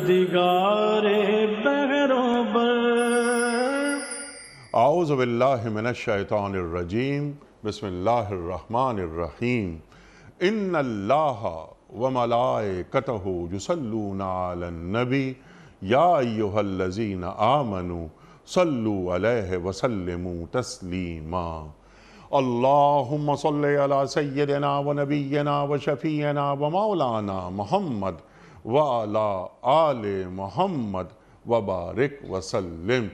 मददगारे बहरोबरज़बिल्लाशैतरजीम बसमीम इन अल्लाह व मलाए कतहो जुसल्लूनबी याजीन आमनु सल्लु अलह वसलम तस्लीमा अल्लाहुम्म सल्ले अला सय्यदना व नबीना व शफ़ीना व मौलाना मोहम्मद वाला आल मोहम्मद वबारक वसलम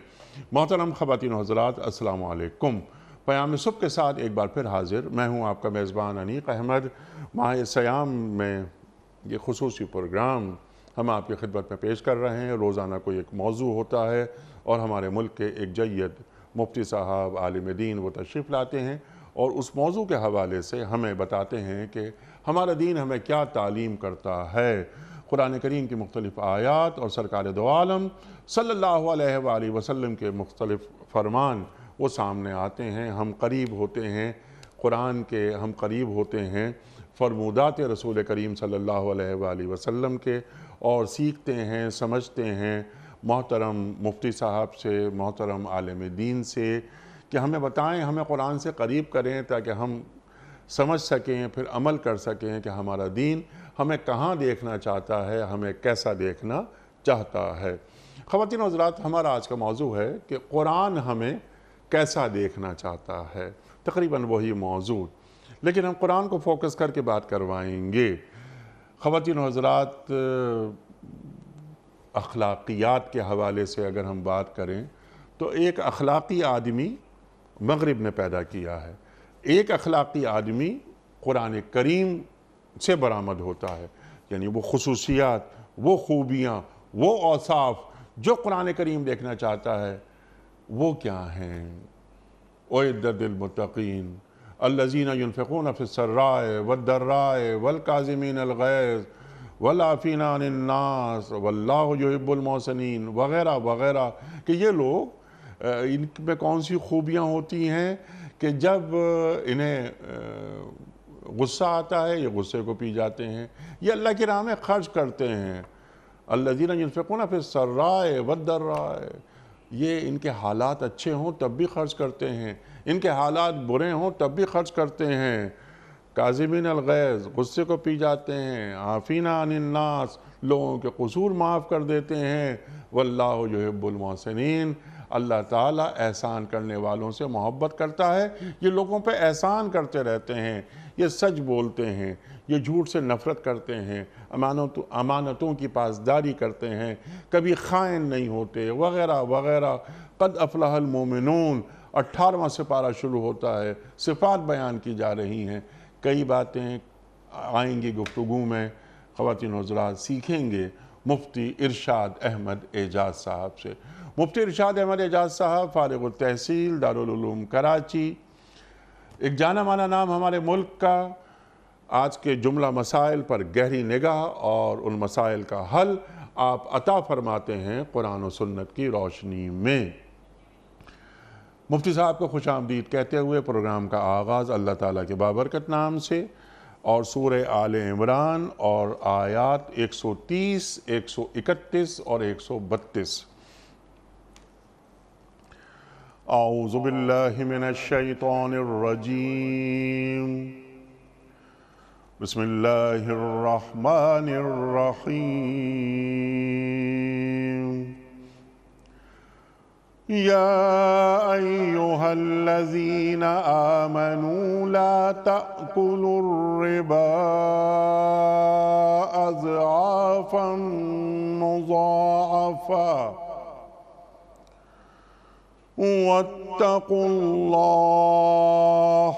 मोहतरम ख़वान हजरात असलकम पयाम सुब के साथ एक बार फिर हाजिर मैं हूँ आपका मेज़बान अनीक अहमद माह सयाम में ये खसूस प्रोग्राम हम आपकी खिदमत में पेश कर रहे हैं रोज़ाना कोई एक मौजू होता है और हमारे मुल्क के एक जैद मुफ्ती साहब आलम दीन वो तशरीफ़ लाते हैं और उस मौजू के हवाले से हमें बताते हैं कि हमारा दीन हमें क्या तालीम करता है कुरान करीम की मुख्तलिफ़ आयात और सरकार दो आलम सल्ला वसम के मुख्तलिफ़ फरमान वो सामने आते हैं हम करीब होते हैं कुरान के हम करीब होते हैं फरमूदात रसूल करीम सल्ला वसम के और सीखते हैं समझते हैं मोहतरम मुफ्ती साहब से मोहतरम आलम दीन से कि हमें बताएं हमें कुरान से करीब करें ताकि हम समझ सकें फिर अमल कर सकें कि हमारा दीन हमें कहाँ देखना चाहता है हमें कैसा देखना चाहता है ख़वान हजरात हमारा आज का मौजू है कि कुरान हमें कैसा देखना चाहता है तकरीबन वही मौजू लेकिन हम कुरान को फोकस करके बात करवाएंगे ख़वान हजरात अखलाकियात के हवाले से अगर हम बात करें तो एक अखलाक़ी आदमी मगरब ने पैदा किया है एक अखलाक़ी आदमी कुरान करीम से बरामद होता है यानी वो खसूसियात वो खूबियाँ वो औसाफ जो कुरान करीम देखना चाहता है वो क्या हैं ओददिलमतिन अल्लजीन यनफ़ून फ़िसराय वदर्राय वलकाज़मीन अलगैज़ वलाफ़ीनास वल्लाबुलमौसनिन वगैरह वगैरह कि ये लोग इन में कौन सी खूबियाँ होती हैं कि जब इन्हें गुस्सा आता है ये गुस्से को पी जाते हैं ये अल्लाह की राह में खर्च करते हैं अल्लाजीन यनफिकून फिर सर्राए वदर्राए ये इनके हालात अच्छे हों तब भी खर्च करते हैं इनके हालात बुरे हों तब भी खर्च करते हैं काजिमिन अलगैज़ गुस्से को पी जाते हैं आफीना अनन्नास लोगों के कसूर माफ़ कर देते हैं वल्ला जोहबुलमोसनिन अल्लाह ताला एहसान करने वालों से मोहब्बत करता है ये लोगों पे एहसान करते रहते हैं ये सच बोलते हैं ये झूठ से नफ़रत करते हैं अमानत अमानतों की पासदारी करते हैं कभी खाइन नहीं होते वगैरह वगैरह कद अफलाहल मोमिनून अट्ठारहवा सिपारा शुरू होता है सिफात बयान की जा रही हैं कई बातें आएंगी गुफ्तु में ख़वान हजरात सीखेंगे मुफ्ती इरशाद अहमद एजाज साहब से मुफ्ती इरशाद अहमद एजाज साहब फ़ारग तहसील दारुलूम कराची एक जाना माना नाम हमारे मुल्क का आज के जुमला मसाइल पर गहरी निगाह और उन मसाइल का हल आप अता फरमाते हैं कुरान और सुन्नत की रोशनी में मुफ्ती साहब को खुश आमदीद कहते हुए प्रोग्राम का आगाज़ अल्लाह ताला के बाबरकत नाम से और सूर आल इमरान और आयात 130, 131 और 132 أعوذ بالله من الشيطان الرجيم بسم الله الرحمن الرحيم يا أيها الذين آمنوا لا تأكلوا الربا أضعافا مضاعفا واتقوا الله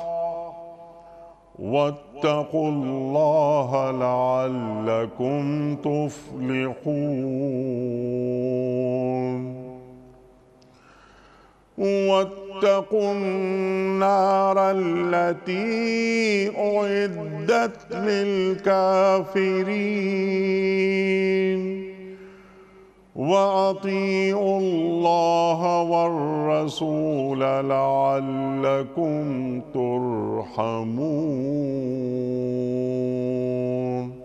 واتقوا الله لعلكم تفلحون واتقوا النار التي أعدت للكافرين واطيعوا الله والرسول لعلكم ترحمون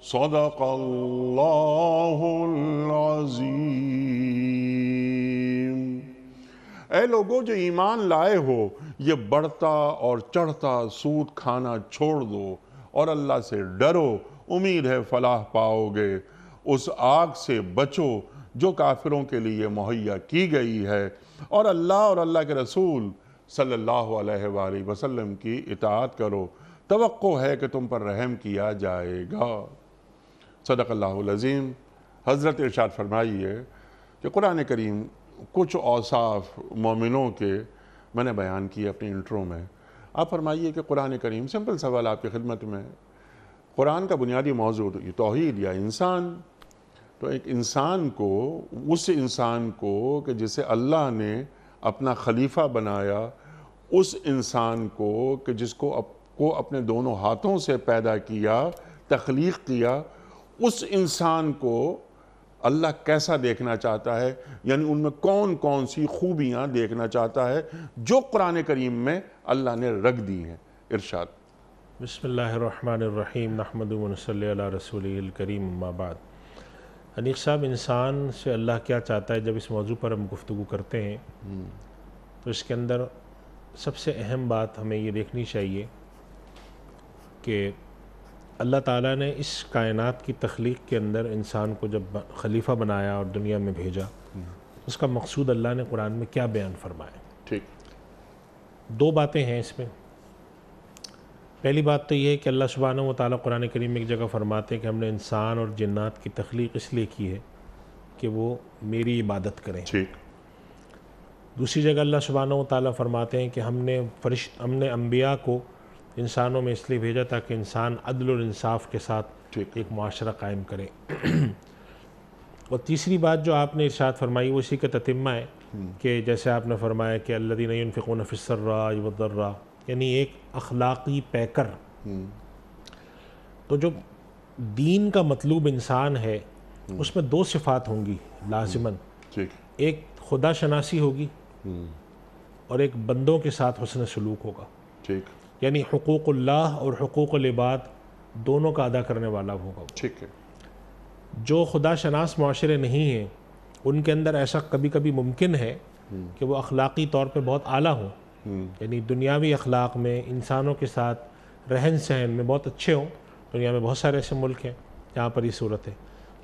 صدق الله العظيم ए लोगों जो ईमान लाए हो ये बढ़ता और चढ़ता सूद खाना छोड़ दो और अल्लाह से डरो उम्मीद है फलाह पाओगे उस आग से बचो जो काफिरों के लिए मुहैया की गई है और अल्लाह और अल्लाह के रसूल सल्लल्लाहु अलैहि वसल्लम की इतात करो तो है कि तुम पर रहम किया जाएगा सदक़ल्लाज़ीम हज़रत इरशाद फरमाइए कि कुरान करीम कुछ औसाफ मोमिनों के मैंने बयान किए अपने इंट्रो में आप फरमाइए कि कुरान करीम सिंपल सवाल आपकी खिदमत में कुरान का बुनियादी मौजूद ये तोहद या इंसान तो एक इंसान को उस इंसान को कि जिसे अल्लाह ने अपना खलीफा बनाया उस इंसान को कि जिसको अप, को अपने दोनों हाथों से पैदा किया तख्लीक किया उस इंसान को अल्लाह कैसा देखना चाहता है यानी उनमें कौन कौन सी खूबियाँ देखना चाहता है जो कुरान करीम में अल्लाह ने रख दी हैं इरशाद बसमीम नहमदल रसूल करीम माबाद अनीक साहब इंसान से अल्लाह क्या चाहता है जब इस मौजू पर हम गुफ्तु करते हैं हम्म। तो इसके अंदर सबसे अहम बात हमें ये देखनी चाहिए कि अल्लाह ताला ने इस कायनात की तख्लीक के अंदर इंसान को जब खलीफा बनाया और दुनिया में भेजा हम्म। उसका मकसूद अल्लाह ने कुरान में क्या बयान फरमाया ठीक दो बातें हैं इसमें पहली बात तो यह है कि अल्लाह सुबहान व ताली कुरान करीम में एक जगह फरमाते हैं कि हमने इंसान और जन्ात की तख्लीक इसलिए की है कि वो मेरी इबादत करें ठीक दूसरी जगह अल्लाह सुबहान व ताली फरमाते हैं कि हमने फरिश हमने अम्बिया को इंसानों में इसलिए भेजा ताकि इंसान अदल और इंसाफ के साथ एक माशरा कायम करे और तीसरी बात जो आपने इर्शाद फरमाई वो इसी का ततिम्मा है हम्म। कि जैसे आपने फरमाया कि अल्लादी नफ़िकोनफ़िसर्रा वदर्रा यानी एक अखलाकी पैकर हम्म। तो जो दीन का मतलूब इंसान है हम्म। उसमें दो सिफात होंगी लाजमन हम्म। एक खुदा शनासी होगी और एक बंदों के साथ हसन सलूक होगा ठीक यानी हकूक़ल्लाह और हकूक़ लिबाद दोनों का अदा करने वाला होगा ठीक है जो खुदा शनास माशरे नहीं हैं उनके अंदर ऐसा कभी कभी मुमकिन है कि वो अखलाक़ी तौर पर बहुत आला हों यानी दुनियावी अखलाक में इंसानों के साथ रहन सहन में बहुत अच्छे हों दुनिया में बहुत सारे ऐसे मुल्क हैं जहाँ पर ये सूरत है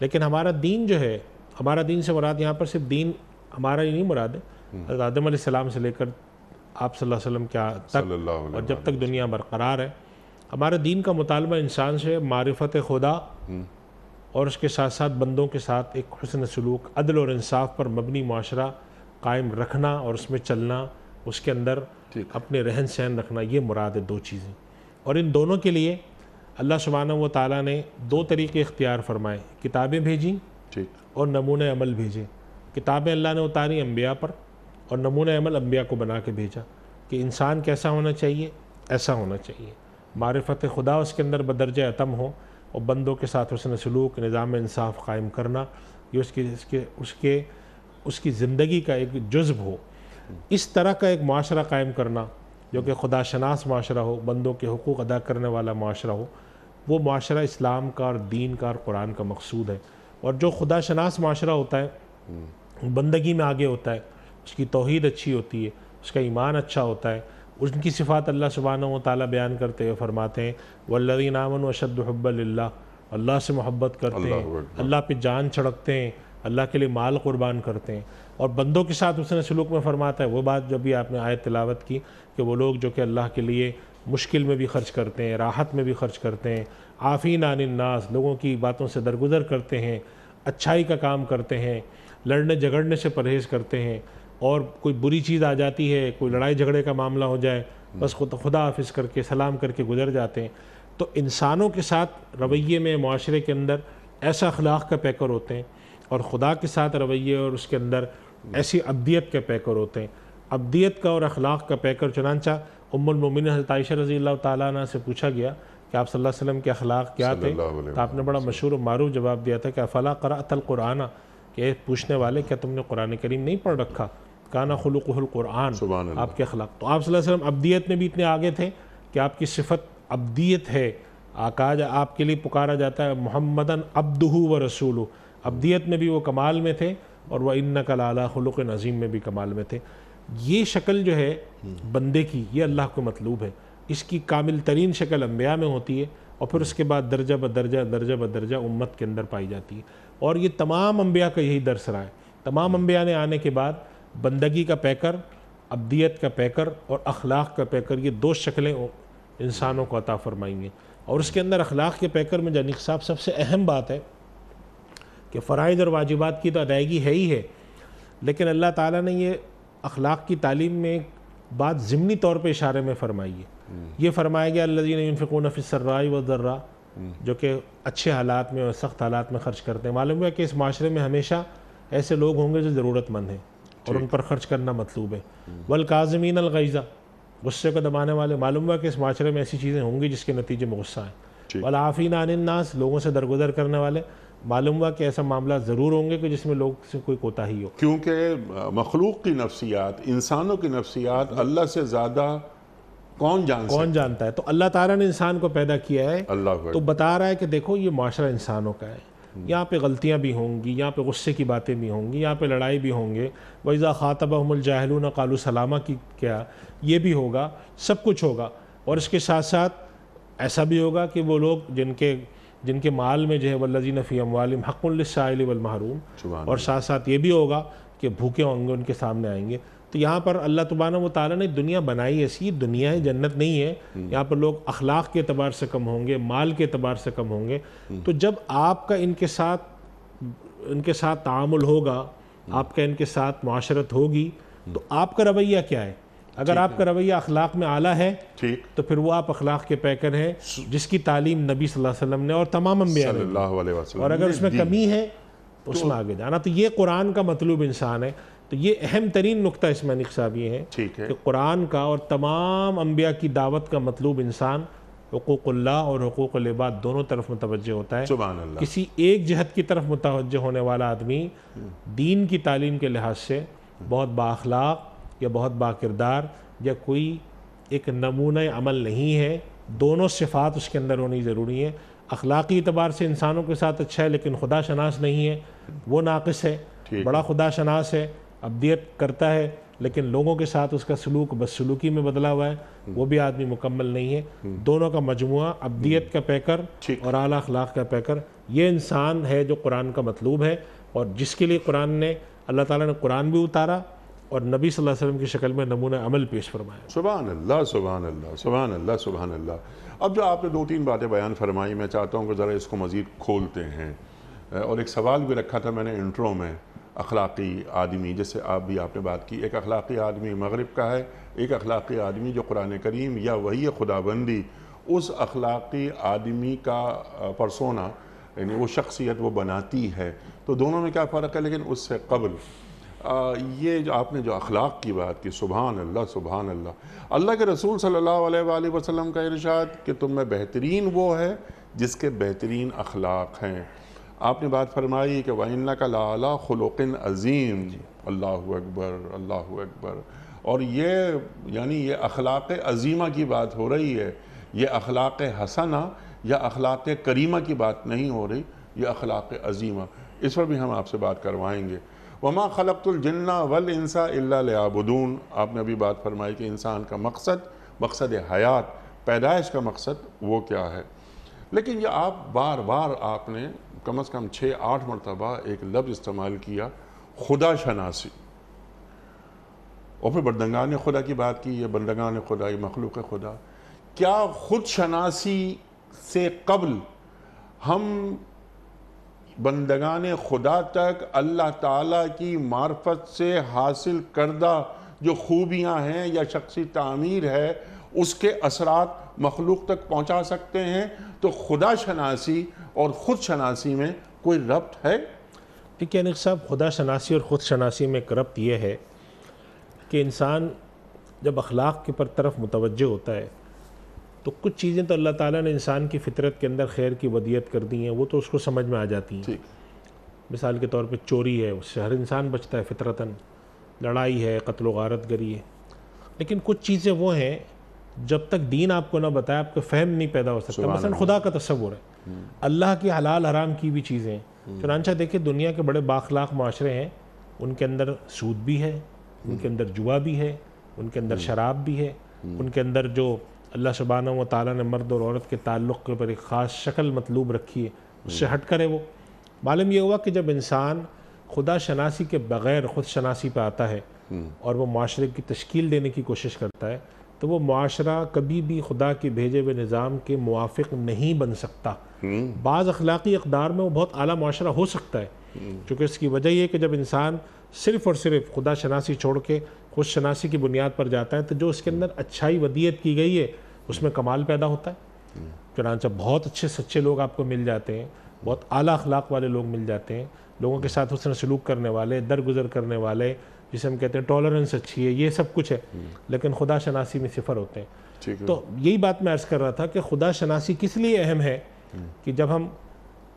लेकिन हमारा दीन जो है हमारा दीन से मुराद यहाँ पर सिर्फ दीन हमारा ही नहीं मुराद है हम्म। आदम सलाम से लेकर आप सल्लल्लाहु अलैहि वसल्लम तक और जब तक दुनिया बरकरार है हमारे दीन का मुतालबा इंसान से मारफत खुदा हम्म। और उसके साथ साथ बंदों के साथ एक हसन सलूक अदल और इंसाफ पर मबनी माशरा कायम रखना और उसमें चलना उसके अंदर अपने रहन सहन रखना ये मुराद है दो चीज़ें और इन दोनों के लिए अल्लाह सुबहाना व ताली ने दो तरीके इख्तियार फरमाए किताबें भेजी ठीक और नमूने अमल भेजे किताबें अल्लाह ने उतारी अम्बिया पर और नमून अमल अम्बिया को बना के भेजा कि इंसान कैसा होना चाहिए ऐसा होना चाहिए मारफत खुदा उसके अंदर बदरज आतम हो और बंदों के साथ उसने सलूक निज़ाम इंसाफ कायम करना ये उसकी उसके उसकी ज़िंदगी का एक जज्ब हो इस तरह का एक माशरा कायम करना जो कि खुदाशनास माशरा हो बंदों के हकूक़ अदा करने वाला माशरा हो वो माशरा इस्लाम का और दीन का और कुरान का मकसूद है और जो खुदाशनास माशरा होता है हम्म। बंदगी में आगे होता है उसकी तोहद अच्छी होती है उसका ईमान अच्छा होता है उनकी सिफात अल्लाह सुबहान ताली बयान करते हुए फरमाते हैं वल्लरी नामन वशदब्बल्ला अल्लाह से मोहब्बत करते हैं अल्लाह पे जान छड़कते हैं अल्लाह के लिए माल कुर्बान करते हैं और बंदों के साथ उसने सलूक में फरमाता है वो बात जब भी आपने आयत तिलावत की कि वो लोग जो कि अल्लाह के लिए मुश्किल में भी खर्च करते हैं राहत में भी खर्च करते हैं आफ़ी नानन्नास लोगों की बातों से दरगुजर करते हैं अच्छाई का काम करते हैं लड़ने झगड़ने से परहेज़ करते हैं और कोई बुरी चीज़ आ जाती है कोई लड़ाई झगड़े का मामला हो जाए बस खुद खुदा हाफिज़ करके सलाम करके गुजर जाते हैं तो इंसानों के साथ रवैये में माशरे के अंदर ऐसा अखलाक का पैकर होते हैं और ख़ुदा के साथ रवैये और उसके अंदर ऐसी अबदियत के पैकर होते हैं अबदियत का और अखलाक का पैकर चुनानचा उम्मिन हजताइश रजी अल्लाह से पूछा गया कि आप सल्लल्लाहु अलैहि वसल्लम के अखलाक क्या थे तो आपने बड़ा मशहूर और मरूफ जवाब दिया था कि अफला करातल कुराना के पूछने वाले क्या तुमने कुरान करीम नहीं पढ़ रखा काना कुरान आपके अखलाक तो आप वसल्लम में भी इतने आगे थे कि आपकी सिफत अबदियत है आकाज आपके लिए पुकारा जाता है मोहम्मदन अब्दू व रसूल अबदियत में भी वो कमाल में थे और वह इन नकल आला खलुक नज़ीम में भी कमाल में थे ये शक्ल जो है हम्म। बंदे की ये अल्लाह को मतलूब है इसकी कामिल तरीन शक्ल अम्बिया में होती है और फिर हम्म। उसके बाद दर्जा ब दर्जा दर्जा ब दर्जा उम्मत के अंदर पाई जाती है और ये तमाम अम्बिया का यही दरस रहा है तमाम अम्बिया हम्म। ने आने के बाद बंदगी का पैकर अब्दियत का पैकर और अखलाक का पैकर ये दो शक्लें इंसानों को अता फरमाएंगे और उसके अंदर अखलाक के पैकर में जानिक साहब सबसे अहम बात है कि फ़राइज और वाजिबात की तो अदायगी है ही है लेकिन अल्लाह ताला ने ये अखलाक की तालीम में एक बात ज़िमनी तौर पर इशारे में फरमाई है हम्म। ये फरमाया गया अल्लाफ़िकून फ़िसर्राई व ज़र्रा हम्म। जो कि अच्छे हालात में और सख्त हालात में ख़र्च करते हैं मालूम है कि इस माशरे में हमेशा ऐसे लोग होंगे जो ज़रूरतमंद हैं और उन पर ख़र्च करना मतलूब है हम्म। वल काजमीन अलगज़ा गुस्से को दबाने वाले मालूम हुआ कि इस माशरे में ऐसी चीज़ें होंगी जिसके नतीजे में गुस्सा है वल आफीन नानन्नास लोगों से दरगुजर करने वाले मालूम हुआ कि ऐसा मामला ज़रूर होंगे कि जिसमें लोग से कोई कोताही हो क्योंकि मखलूक की नफसियात इंसानों की नफसियात अल्लाह से ज़्यादा कौन जान कौन जानता है तो अल्लाह तारा ने इंसान को पैदा किया है अल्लाह तो बता रहा है कि देखो ये माशरा इंसानों का है हम्म। यहाँ पे गलतियाँ भी होंगी यहाँ पे गुस्से की बातें भी होंगी यहाँ पे लड़ाई भी होंगे वैज़ा ख़ातबाहमलजाहलून कालू सलामा की क्या ये भी होगा सब कुछ होगा और इसके साथ साथ ऐसा भी होगा कि वो लोग जिनके जिनके माल में जो है वल्लिन फ़ी अमवालिम हक़ुल्साइल वलमहरूम और साथ साथ ये भी होगा कि भूखे होंगे उनके सामने आएंगे तो यहाँ पर अल्लाह तबान व ताली ने दुनिया बनाई ऐसी दुनिया है जन्नत नहीं है हम्म। यहाँ पर लोग अखलाक के अतबार से कम होंगे माल के अतबार से कम होंगे हम्म। तो जब आपका इनके साथ इनके साथ तामुल होगा हम्म। आपका इनके साथ माशरत होगी तो आपका रवैया क्या है अगर आपका रवैया अखलाक में आला है ठीक तो फिर वो आप अखलाक के पैकर हैं जिसकी तालीम नबी वसल्लम ने और तमाम अम्बिया और अगर उसमें कमी है तो उसमें आगे जाना तो ये कुरान का मतलूब इंसान है तो ये अहम तरीन नुकता इसमें निकसा भी है ठीक है कि कुरान का और तमाम अम्बिया की दावत का मतलूब इंसान हकूक़ल्ला और हकूक़ लिबाद दोनों तरफ मुतवजह होता है किसी एक जहत की तरफ मुतवजह होने वाला आदमी हम्म। दीन की तालीम के लिहाज से बहुत बाखलाक या बहुत बाकिरदार या कोई एक नमूना अमल नहीं है दोनों सिफात उसके अंदर होनी ज़रूरी है अखलाक़ी अतबार से इंसानों के साथ अच्छा है लेकिन खुदा शनास नहीं है वो नाकस है बड़ा खुदा शनास है अबदियत करता है लेकिन लोगों के साथ उसका सलूक बदसलूकी में बदला हुआ है वो भी आदमी मुकम्मल नहीं है हम्म। दोनों का मजमु अबदियत हम्म। का पैकर और अला अखलाक का पैकर ये इंसान है जो कुरान का मतलूब है और जिसके लिए कुरान ने अल्लाह ताला ने कुरान भी उतारा और नबी सल्लल्लाहु अलैहि वसल्लम की शक्ल में नमूना अमल पेश फरमाया सुबहान अल्लाह सुबहान अल्लाह सुबहान अल्लाह सुबहान अल्लाह अब जो आपने दो तीन बातें बयान फरमाई मैं चाहता हूँ कि ज़रा इसको मज़ीद खोलते हैं और एक सवाल भी रखा था मैंने इंट्रो में अखलाक़ी आदमी जैसे आप भी आपने बात की एक अखलाक़ी आदमी मगरब का है एक अखलाक़ी आदमी जो कुरान करीम या वही खुदाबंदी उस अखलाक़ी आदमी का परसोना यानी वो शख्सियत वो बनाती है तो दोनों में क्या फ़र्क है लेकिन उससे कबल ये जो आपने जो अखलाक की बात की सुबहान अल्लाह सुबहान अल्लाह अल्लाह के रसूल सल्ला अलैहि का इरशाद कि तुम में बेहतरीन वो है जिसके बेहतरीन अखलाक हैं आपने बात फरमाई कि वाइन्ना का लाला खलोकिन अज़ीम अल्लाह अकबर अल्लाह अकबर और ये यानी ये अखलाक अजीमा की बात हो रही है ये अखलाक हसना या अखलाक करीमा की बात नहीं हो रही ये अखलाक अजीमा इस पर भी हम आपसे बात करवाएँगे वमा जन्ना वल इंसा लियाबुदून आपने अभी बात फरमाई कि इंसान का मकसद मकसद हयात पैदाइश का मकसद वो क्या है लेकिन ये आप बार बार आपने कम अज़ कम छः आठ मरतबा एक लफ्ज़ इस्तेमाल किया खुदा शनासी और फिर बंदगान खुदा की बात की ये बंदगान खुदा ये मखलूक खुदा क्या खुद शनासी से कबल हम बंदगान खुदा तक अल्लाह ताला की मार्फत से हासिल करदा जो खूबियां हैं या शख्सी तामीर है उसके असरात मखलूक तक पहुंचा सकते हैं तो खुदा शनासी और ख़ुद शनासी में कोई रब्त है है अनिक साहब खुदा शनासी और ख़ुद शनासी में एक रब्त यह है कि इंसान जब अखलाक के पर तरफ मुतवजह होता है तो कुछ चीज़ें तो अल्लाह ताला ने इंसान की फितरत के अंदर खैर की वदियत कर दी हैं वो तो उसको समझ में आ जाती हैं मिसाल के तौर पे चोरी है उससे हर इंसान बचता है फितरतन लड़ाई है कत्ल वारत गरी है लेकिन कुछ चीज़ें वो हैं जब तक दीन आपको ना बताए आपको फहम नहीं पैदा हो सकता मसलन खुदा का तस्वुर है हम्म। अल्लाह की हलाल हराम की भी चीज़ें हम्म। चुनानचा देखिए दुनिया के बड़े बाखलाक माशरे हैं उनके अंदर सूद भी है उनके हम्म। अंदर जुआ भी है उनके अंदर शराब भी है उनके अंदर जो अल्लाह शबाना व ताली ने मर्द और औरत के ताल्लुक़ के ऊपर एक ख़ास शक्ल मतलूब रखी है उससे हट करे वो मालूम यह हुआ कि जब इंसान खुदा शनासी के बग़ैर ख़ुद शनासी पर आता है हम्म। और वह माशरे की तश्कील देने की कोशिश करता है तो वो माशरा कभी भी खुदा के भेजे हुए निज़ाम के मुआफ़ नहीं बन सकता हम्म। बाज़ अखलाक़ी अकदार में वो बहुत अली माशरा हो सकता है चूँकि हम्म। इसकी वजह यह कि जब इंसान सिर्फ़ और सिर्फ खुदा शनासी छोड़ के खुद शनासी की बुनियाद पर जाता है तो जो उसके अंदर अच्छाई वदियत की गई है उसमें कमाल पैदा होता है चुनाचा बहुत अच्छे सच्चे लोग आपको मिल जाते हैं बहुत आला अखलाक वाले लोग मिल जाते हैं लोगों के साथ उसने सलूक करने वाले दरगुजर करने वाले जिसे हम कहते हैं टॉलरेंस अच्छी है ये सब कुछ है लेकिन खुदा शनासी में सिफर होते हैं तो यही बात मैं अर्ज़ कर रहा था कि खुदा शनासी किस लिए अहम है कि जब हम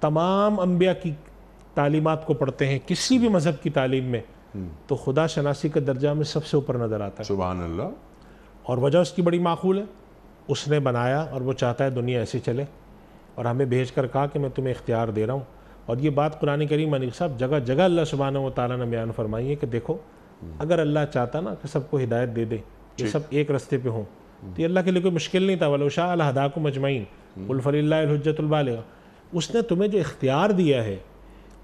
तमाम अम्बिया की तालीमत को पढ़ते हैं किसी भी मज़हब की तालीम में तो खुदा शनासी का दर्जा में सबसे ऊपर नज़र आता है सुबह और वजह उसकी बड़ी माकूल है उसने बनाया और वो चाहता है दुनिया ऐसे चले और हमें भेज कर कहा कि मैं तुम्हें इख्तियार दे रहा हूँ और ये बात कुरान करीम मनिक साहब जगह जगह अल्लाह सुबहान व ताली ने बयान फरमाई है कि देखो अगर अल्लाह चाहता ना कि सबको हिदायत दे दे ये सब एक रस्ते पे हों तो अल्लाह के लिए कोई मुश्किल नहीं था वलोशाह हदाक मजमैन उलफलील्लाजतुलबाल हम्म। उसने तुम्हें जो इख्तियार दिया है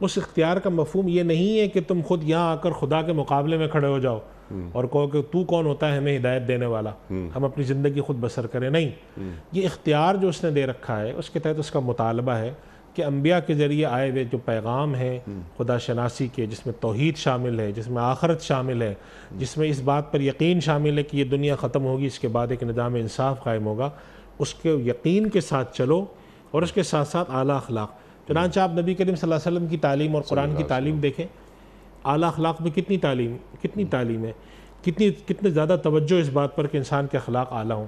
उस इख्तियार का मफहम ये नहीं है कि तुम खुद यहाँ आकर खुदा के मुकाबले में खड़े हो जाओ हम्म। और कहो कि तू कौन होता है हमें हिदायत देने वाला हम्म। हम अपनी ज़िंदगी खुद बसर करें नहीं हम्म। ये इख्तियार जो उसने दे रखा है उसके तहत उसका मुतालबा है कि अम्बिया के ज़रिए आए हुए जो पैगाम हैं खुदा शनासी के जिसमें तोहद शामिल है जिसमें आखरत शामिल है जिसमें इस बात पर यकीन शामिल है कि यह दुनिया ख़त्म होगी इसके बाद एक निज़ाम इंसाफ कायम होगा उसके यकीन के साथ चलो और उसके साथ साथ आला अखलाक़ चुनानचा आप नबी करीम वसल्लम की तालीम और कुरान की तालीम देखें आला अखलाक में कितनी तालीम कितनी हम्म। तालीम है कितनी कितने ज़्यादा तवज्जो इस बात पर कि इंसान के अखलाक आला हों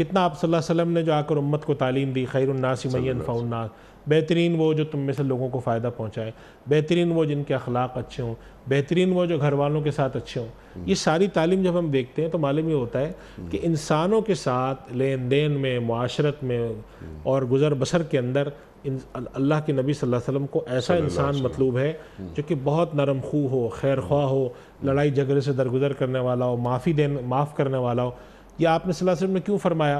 कितना आप सल्लल्लाहु अलैहि वसल्लम ने जो आकर उम्मत को तालीम दी खैरनासी मैन फ़ाउन्नास बेहतरीन वो जो तुम में से लोगों को फ़ायदा पहुँचाए बेहतरीन वो जिनके अखलाक अच्छे हों बेहतरीन वो जो घर वालों के साथ अच्छे हों हम्म। ये सारी तालीम जब हम देखते हैं तो मालूम ये होता है हम्म। कि इंसानों के साथ लेन देन में माशरत में हम्म। और गुज़र बसर के अंदर अल्लाह के नबी सल्लल्लाहु अलैहि वसल्लम को ऐसा इंसान मतलूब है जो कि बहुत नरम खू हो खैर ख्वाह हो लड़ाई झगड़े से दरगुजर करने वाला हो माफ़ी देने माफ़ करने वाला हो यह आपने सल्लल्लाहु अलैहि वसल्लम ने क्यों फरमाया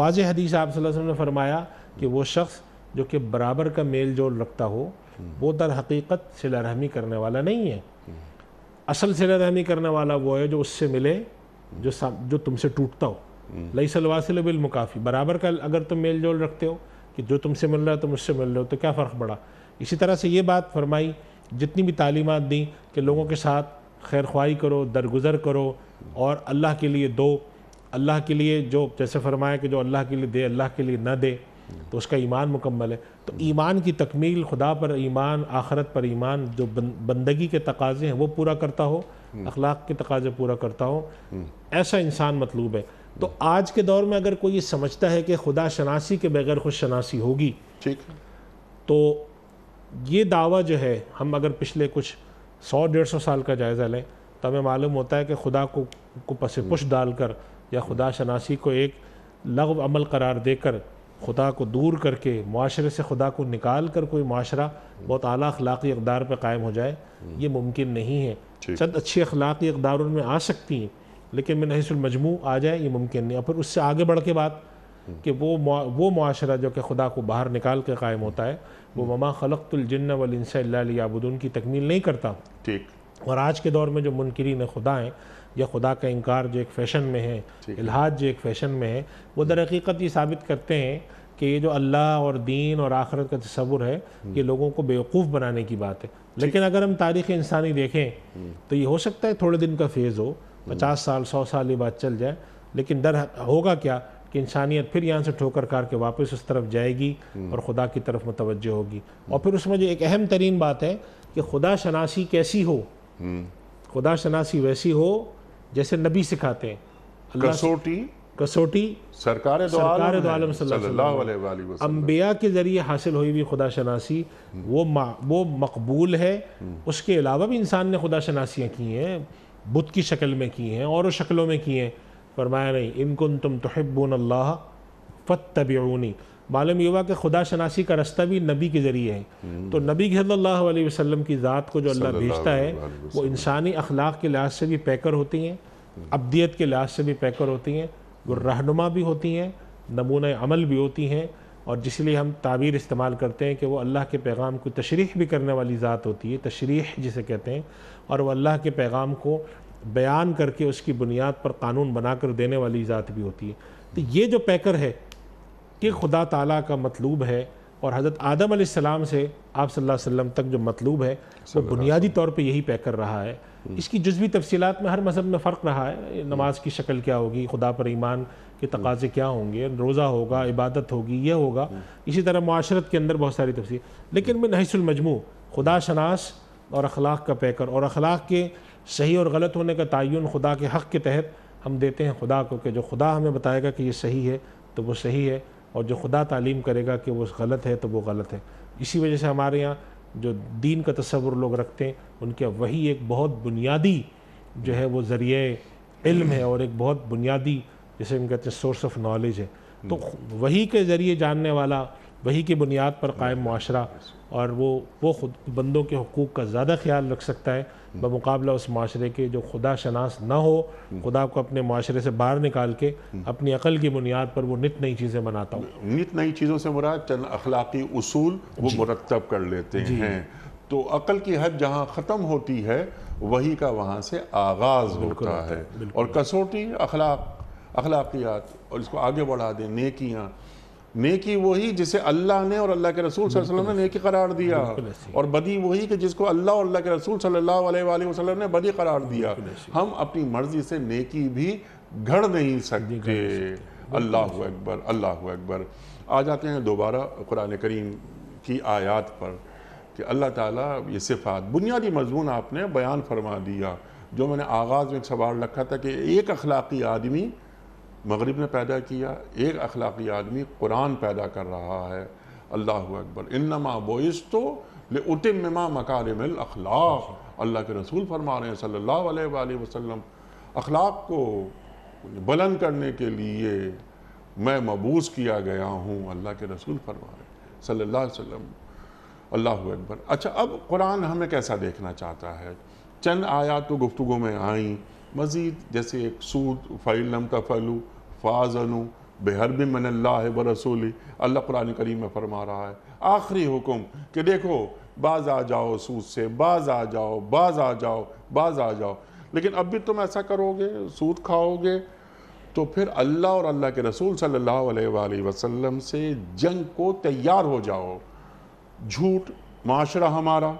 वाज हदीस आप सल्लल्लाहु अलैहि वसल्लम ने फरमाया कि वो शख्स जो कि बराबर का मेल जोल रखता हो हम्म। वो दर हकीकत सिला रहमी करने वाला नहीं है हम्म। असल सिला रहमी करने वाला वो है जो उससे मिले हम्म। जो जो तुमसे टूटता हो लई सलवासिल बिलमुकाफ़ी बराबर का अगर तुम मेल जोल रखते हो कि जो तुमसे मिल रहा है तुम उससे मिल रहे हो तो क्या फ़र्क पड़ा इसी तरह से ये बात फरमाई जितनी भी तालीमत दी कि लोगों के साथ खैर ख्वाही करो दरगुजर करो और अल्लाह के लिए दो अल्लाह के लिए जो जैसे फरमाया कि जो अल्लाह के लिए दे अल्लाह के लिए ना दे तो उसका ईमान मुकम्मल है तो ईमान की तकमील खुदा पर ईमान आखरत पर ईमान जो बंदगी के तकाजे हैं वो पूरा करता हो अखलाक के तकाजे पूरा करता हो ऐसा इंसान मतलूब है तो आज के दौर में अगर कोई ये समझता है कि खुदा शनासी के बगैर खुद शनासी होगी ठीक तो ये दावा जो है हम अगर पिछले कुछ सौ डेढ़ सौ साल का जायज़ा लें तो हमें मालूम होता है कि खुदा को को पसे पुश डालकर या खुदा शनासी को एक लघव अमल करार देकर खुदा को दूर करके माशरे से खुदा को निकाल कर कोई माशरा बहुत अली अखलाक़ी अकदार पर कायम हो जाए ये मुमकिन नहीं है चंद अच्छी अखलाक़ी अकदार उनमें आ सकती हैं लेकिन मैं नहीसमजमू आ जाए ये मुमकिन नहीं और फिर उससे आगे बढ़ के बाद कि वो मुआ, वो माशरा जो कि खुदा को बाहर निकाल के कायम होता है वो ममा हम्म। खलकतुलजन्न वलिनसा उनकी की तकमील नहीं करता ठीक और आज के दौर में जो मुनकरीन खुदा हैं या खुदा का इनकार जो एक फ़ैशन में है इलाहाज जो एक फ़ैशन में है वो दर हकीकत ये साबित करते हैं कि ये जो अल्लाह और दीन और आखरत का तस्वुर है हम्म। ये लोगों को बेवकूफ़ बनाने की बात है लेकिन अगर हम तारीख़ इंसानी देखें हम्म। तो ये हो सकता है थोड़े दिन का फेज़ हो हम्म। पचास साल सौ साल ये बात चल जाए लेकिन डर होगा क्या कि इंसानियत फिर यहाँ से ठोकर कार के वापस उस तरफ जाएगी और खुदा की तरफ मुतवजह होगी और फिर उसमें जो एक अहम तरीन बात है कि खुदा शनासी कैसी हो खुदा शनासी वैसी हो जैसे नबी सिखाते हैं कसोटी कसोटी सरकार अम्बिया के ज़रिए हासिल हुई हुई खुदा शनासी हम्म। वो वो मकबूल है हम्म। उसके अलावा भी इंसान ने खुदा शनासियाँ की हैं बुद्ध की शक्ल में की हैं और शक्लों में की हैं फरमाया नहीं इनकुन तुम तोहबून अल्लाह फत तबी मालूम युवा हुआ कि खुदा शनासी का रास्ता भी नबी के ज़रिए है हम्म। तो नबी सल्लल्लाहु अलैहि वसल्लम की ज़ात को जो अल्लाह भेजता है वो इंसानी अखलाक के लिहाज से भी पैकर होती हैं हम्म। अब्दियत के लिहाज से भी पैकर होती हैं वो रहनुमा भी होती हैं नमून अमल भी होती हैं और जिसलिए हम ताबीर इस्तेमाल करते हैं कि वो अल्लाह के पैगाम को तशरीह भी करने वाली ज़ात होती है तशरीह जिसे कहते हैं और वह अल्लाह के पैगाम को बयान करके उसकी बुनियाद पर कानून बनाकर देने वाली ज़ात भी होती है तो ये जो पैकर है कि खुदा ताला का मतलूब है और हज़रत आदम सलाम से आप सल्लल्लाहु अलैहि वसल्लम तक जो मतलूब है वो बुनियादी तौर पे यही तय कर रहा है हम्म। इसकी जज्वी तफसीत में हर मज़हब में फ़र्क रहा है हम्म। नमाज की शक्ल क्या होगी खुदा पर ईमान के तकाजे क्या होंगे रोज़ा होगा इबादत होगी यह होगा हम्म। इसी तरह माशरत के अंदर बहुत सारी तफसी लेकिन मैं नहसमजमू खुदा शनास और अखलाक का पैकर और अखलाक के सही और गलत होने का तयन खुदा के हक़ के तहत हम देते हैं खुदा को कि जो खुदा हमें बताएगा कि ये सही है तो वो सही है और जो खुदा तालीम करेगा कि वो गलत है तो वो गलत है इसी वजह से हमारे यहाँ जो दीन का तस्वुर लोग रखते हैं उनके वही एक बहुत बुनियादी जो है वो ज़रिए इल्म है और एक बहुत बुनियादी जैसे हम कहते हैं सोर्स ऑफ नॉलेज है तो हम्म। वही के ज़रिए जानने वाला वही की बुनियाद पर कायम हम्म। माशरा और वो वो खुद बंदों के हकूक़ का ज़्यादा ख्याल रख सकता है हम्म। बमुकाबला उस माशरे के जो खुदा शनास ना हो हम्म। खुदा को अपने माशरे से बाहर निकाल के हम्म। अपनी अकल की बुनियाद पर वो नित नई चीज़ें बनाता हूँ नित नई चीज़ों से मुराद चंद अखलाकी उसूल वो मुरतब कर लेते हैं तो अकल की हद जहाँ ख़त्म होती है वही का वहाँ से आगाज़ होता है और कसौटी अखलाक अखलाकियात और इसको आगे बढ़ा दें नकियाँ नेकी वही जिसे अल्लाह ने और अल्लाह के रसूल वसल्लम ने नेकी करार दिया और बदी वही कि जिसको अल्लाह और अल्लाह के रसूल सल्लल्लाहु अलैहि वसल्लम ने बदी करार दिया हम अपनी मर्जी से नेकी भी घड़ नहीं सकते अल्लाह अकबर अल्लाह अकबर आ जाते हैं दोबारा कुरान करीम की आयात पर कि अल्लाह ताला ये सिफात बुनियादी मजमून आपने बयान फरमा दिया जो मैंने आगाज़ में एक सवाल रखा था कि एक अखलाक़ी आदमी मगरब ने पैदा किया एक अखलाकी आदमी कुरान पैदा कर रहा है अल्लाह अकबर इनमा बोइस तो उतमा मकारम अखलाक अल्लाह के रसूल फरमा रहे हैं सल्ला वसम अखलाक को बुलंद करने के लिए मैं मबूस किया गया हूँ अल्लाह के रसूल फरमा रहे सल्ला वसम अल्लाह अकबर अच्छा अब कुरान हमें कैसा देखना चाहता है चंद आया तो गुफ्तु में आई मज़ीद जैसे एक सूद फ़ैलम तफलू फ़ाजनु बेहरब मन अल्लाह व रसूल अल्लाह कुरान करीम में फरमा रहा है आखिरी हुक्म कि देखो बाज आ जाओ सूद से बाज आ जाओ बाज आ जाओ बाज आ जाओ लेकिन अब भी तुम ऐसा करोगे सूद खाओगे तो फिर अल्लाह और अल्लाह के रसूल सल्लल्लाहु अलैहि वसल्लम से जंग को तैयार हो जाओ झूठ माशरा हमारा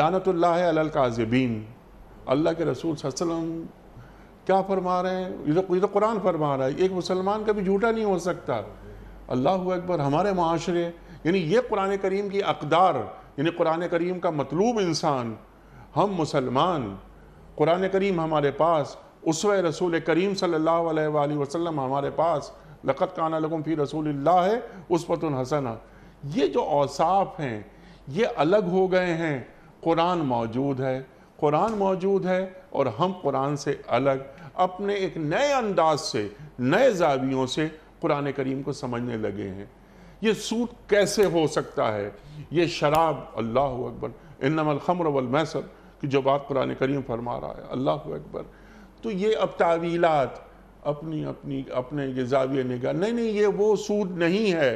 लानतुल्लाह अलकाजबीन अल्लाह के रसूल वसल्लम क्या फरमा रहे हैं ये तो ये तो कुरान फरमा रहा है एक मुसलमान कभी झूठा नहीं हो सकता अल्लाह अकबर हमारे माशरे यानी ये कुरान करीम की अकदार यानी कुरान करीम का मतलूब इंसान हम मुसलमान कुरान करीम हमारे पास उस रसूल करीम सल्ला वसम हमारे पास लक़त काना लगम फ़ी रसूल है उस उसवत हसन ये जो औसाफ हैं ये अलग हो गए हैं कुरान मौजूद है कुरान मौजूद है और हम कुरान से अलग अपने एक नए अंदाज से नए जावियों से कुरान करीम को समझने लगे हैं ये सूद कैसे हो सकता है ये शराब अल्लाह अकबर इनमलखमर वलमैसर कि जो बात कुरान करीम फरमा रहा है अल्लाह अकबर तो ये अब तावीलात अपनी अपनी अपने ये जाविय निगाह नहीं नहीं ये वो सूद नहीं है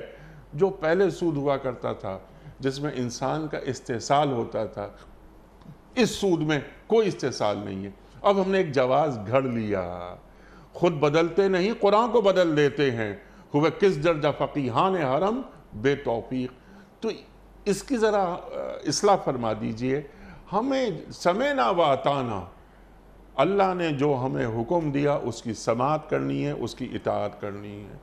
जो पहले सूद हुआ करता था जिसमें इंसान का इस्तेसाल होता था इस सूद में कोई इस्तेसाल नहीं है अब हमने एक जवाज घड़ लिया खुद बदलते नहीं कुरान को बदल देते हैं हुए किस दर्जा फ़कीहान हरम बेतौफीक तो इसकी ज़रा इसलाह फरमा दीजिए हमें समय ना वाताना अल्लाह ने जो हमें हुक्म दिया उसकी समात करनी है उसकी इतात करनी है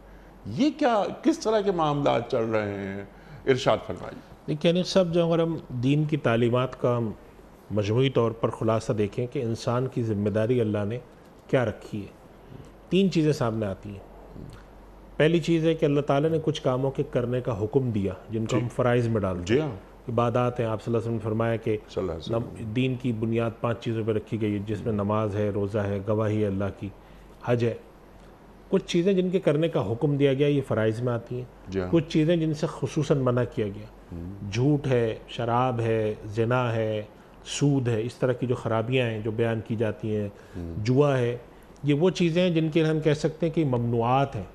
ये क्या किस तरह के मामला चल रहे हैं इरशाद फरमाइए देखिए अनिल साहब जो अगर हम दीन की तालीमत का मजमू तौर पर ख़ुलासा देखें कि इंसान की ज़िम्मेदारी अल्लाह ने क्या रखी है तीन चीज़ें सामने आती हैं पहली चीज़ है कि अल्लाह ताला ने कुछ कामों के करने का हुक्म दिया जिनको हम फ़राइज़ में डाल जी हाँ। इबादत हैं आप वसल्लम ने फरमाया कि दीन की बुनियाद पांच चीज़ों पर रखी गई है जिसमें नमाज है रोज़ा है गवाही है अल्लाह की हज है कुछ चीज़ें जिनके करने का हुक्म दिया गया ये फ़राइज़ में आती हैं हाँ। कुछ चीज़ें जिनसे खसूस मना किया गया हम्म। झूठ है शराब है जना है सूद है इस तरह की जो खराबियाँ हैं जो बयान की जाती हैं हम्म। जुआ है ये वो चीज़ें हैं जिनके हम कह सकते हैं कि ममनुआत हैं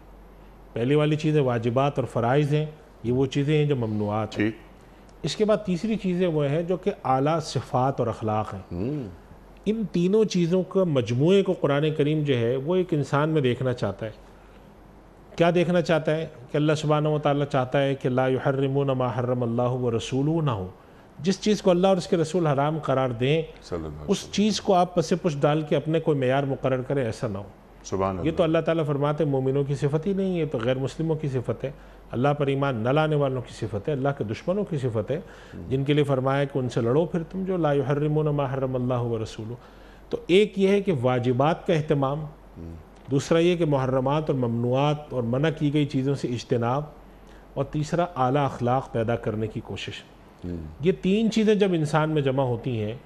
पहले वाली चीज़ें वाजिबात और फ़राइज हैं ये वो चीज़ें हैं जो ममनुआत हैं इसके बाद तीसरी चीज़ें वो हैं जो कि आला सिफात और अखलाक हैं हम्म। इन तीनों चीज़ों का मजमू को कुरान करीम जो है वो एक इंसान में देखना चाहता है क्या देखना चाहता है कि अल्लाह सुबहाना वाली चाहता है कि ला हर्रमो न माहर्रम अल्लाह व रसूल ना हो जिस चीज़ को अल्लाह और उसके रसूल हराम करार दें उस चीज़ को आप पसे पुछ डाल के अपने कोई मैार मुकर करें ऐसा ना हो सुबह ये तो अल्लाह ताला फरमाते मोमिनों की सिफत ही नहीं है तो गैर मुस्लिमों की सिफत है अल्लाह पर ईमान न लाने वालों की सिफत है अल्लाह के दुश्मनों की सिफत है जिनके लिए फरमाया कि उनसे लड़ो फिर तुम जो ला हर्रमोन माहरम अल्लाह व रसूल तो एक ये है कि वाजिबात का अहतमाम दूसरा ये कि मुहर्रमात और ममनुआत और मना की गई चीज़ों से इजतनाब और तीसरा अली अखलाक पैदा करने की कोशिश ये तीन चीज़ें जब इंसान में जमा होती हैं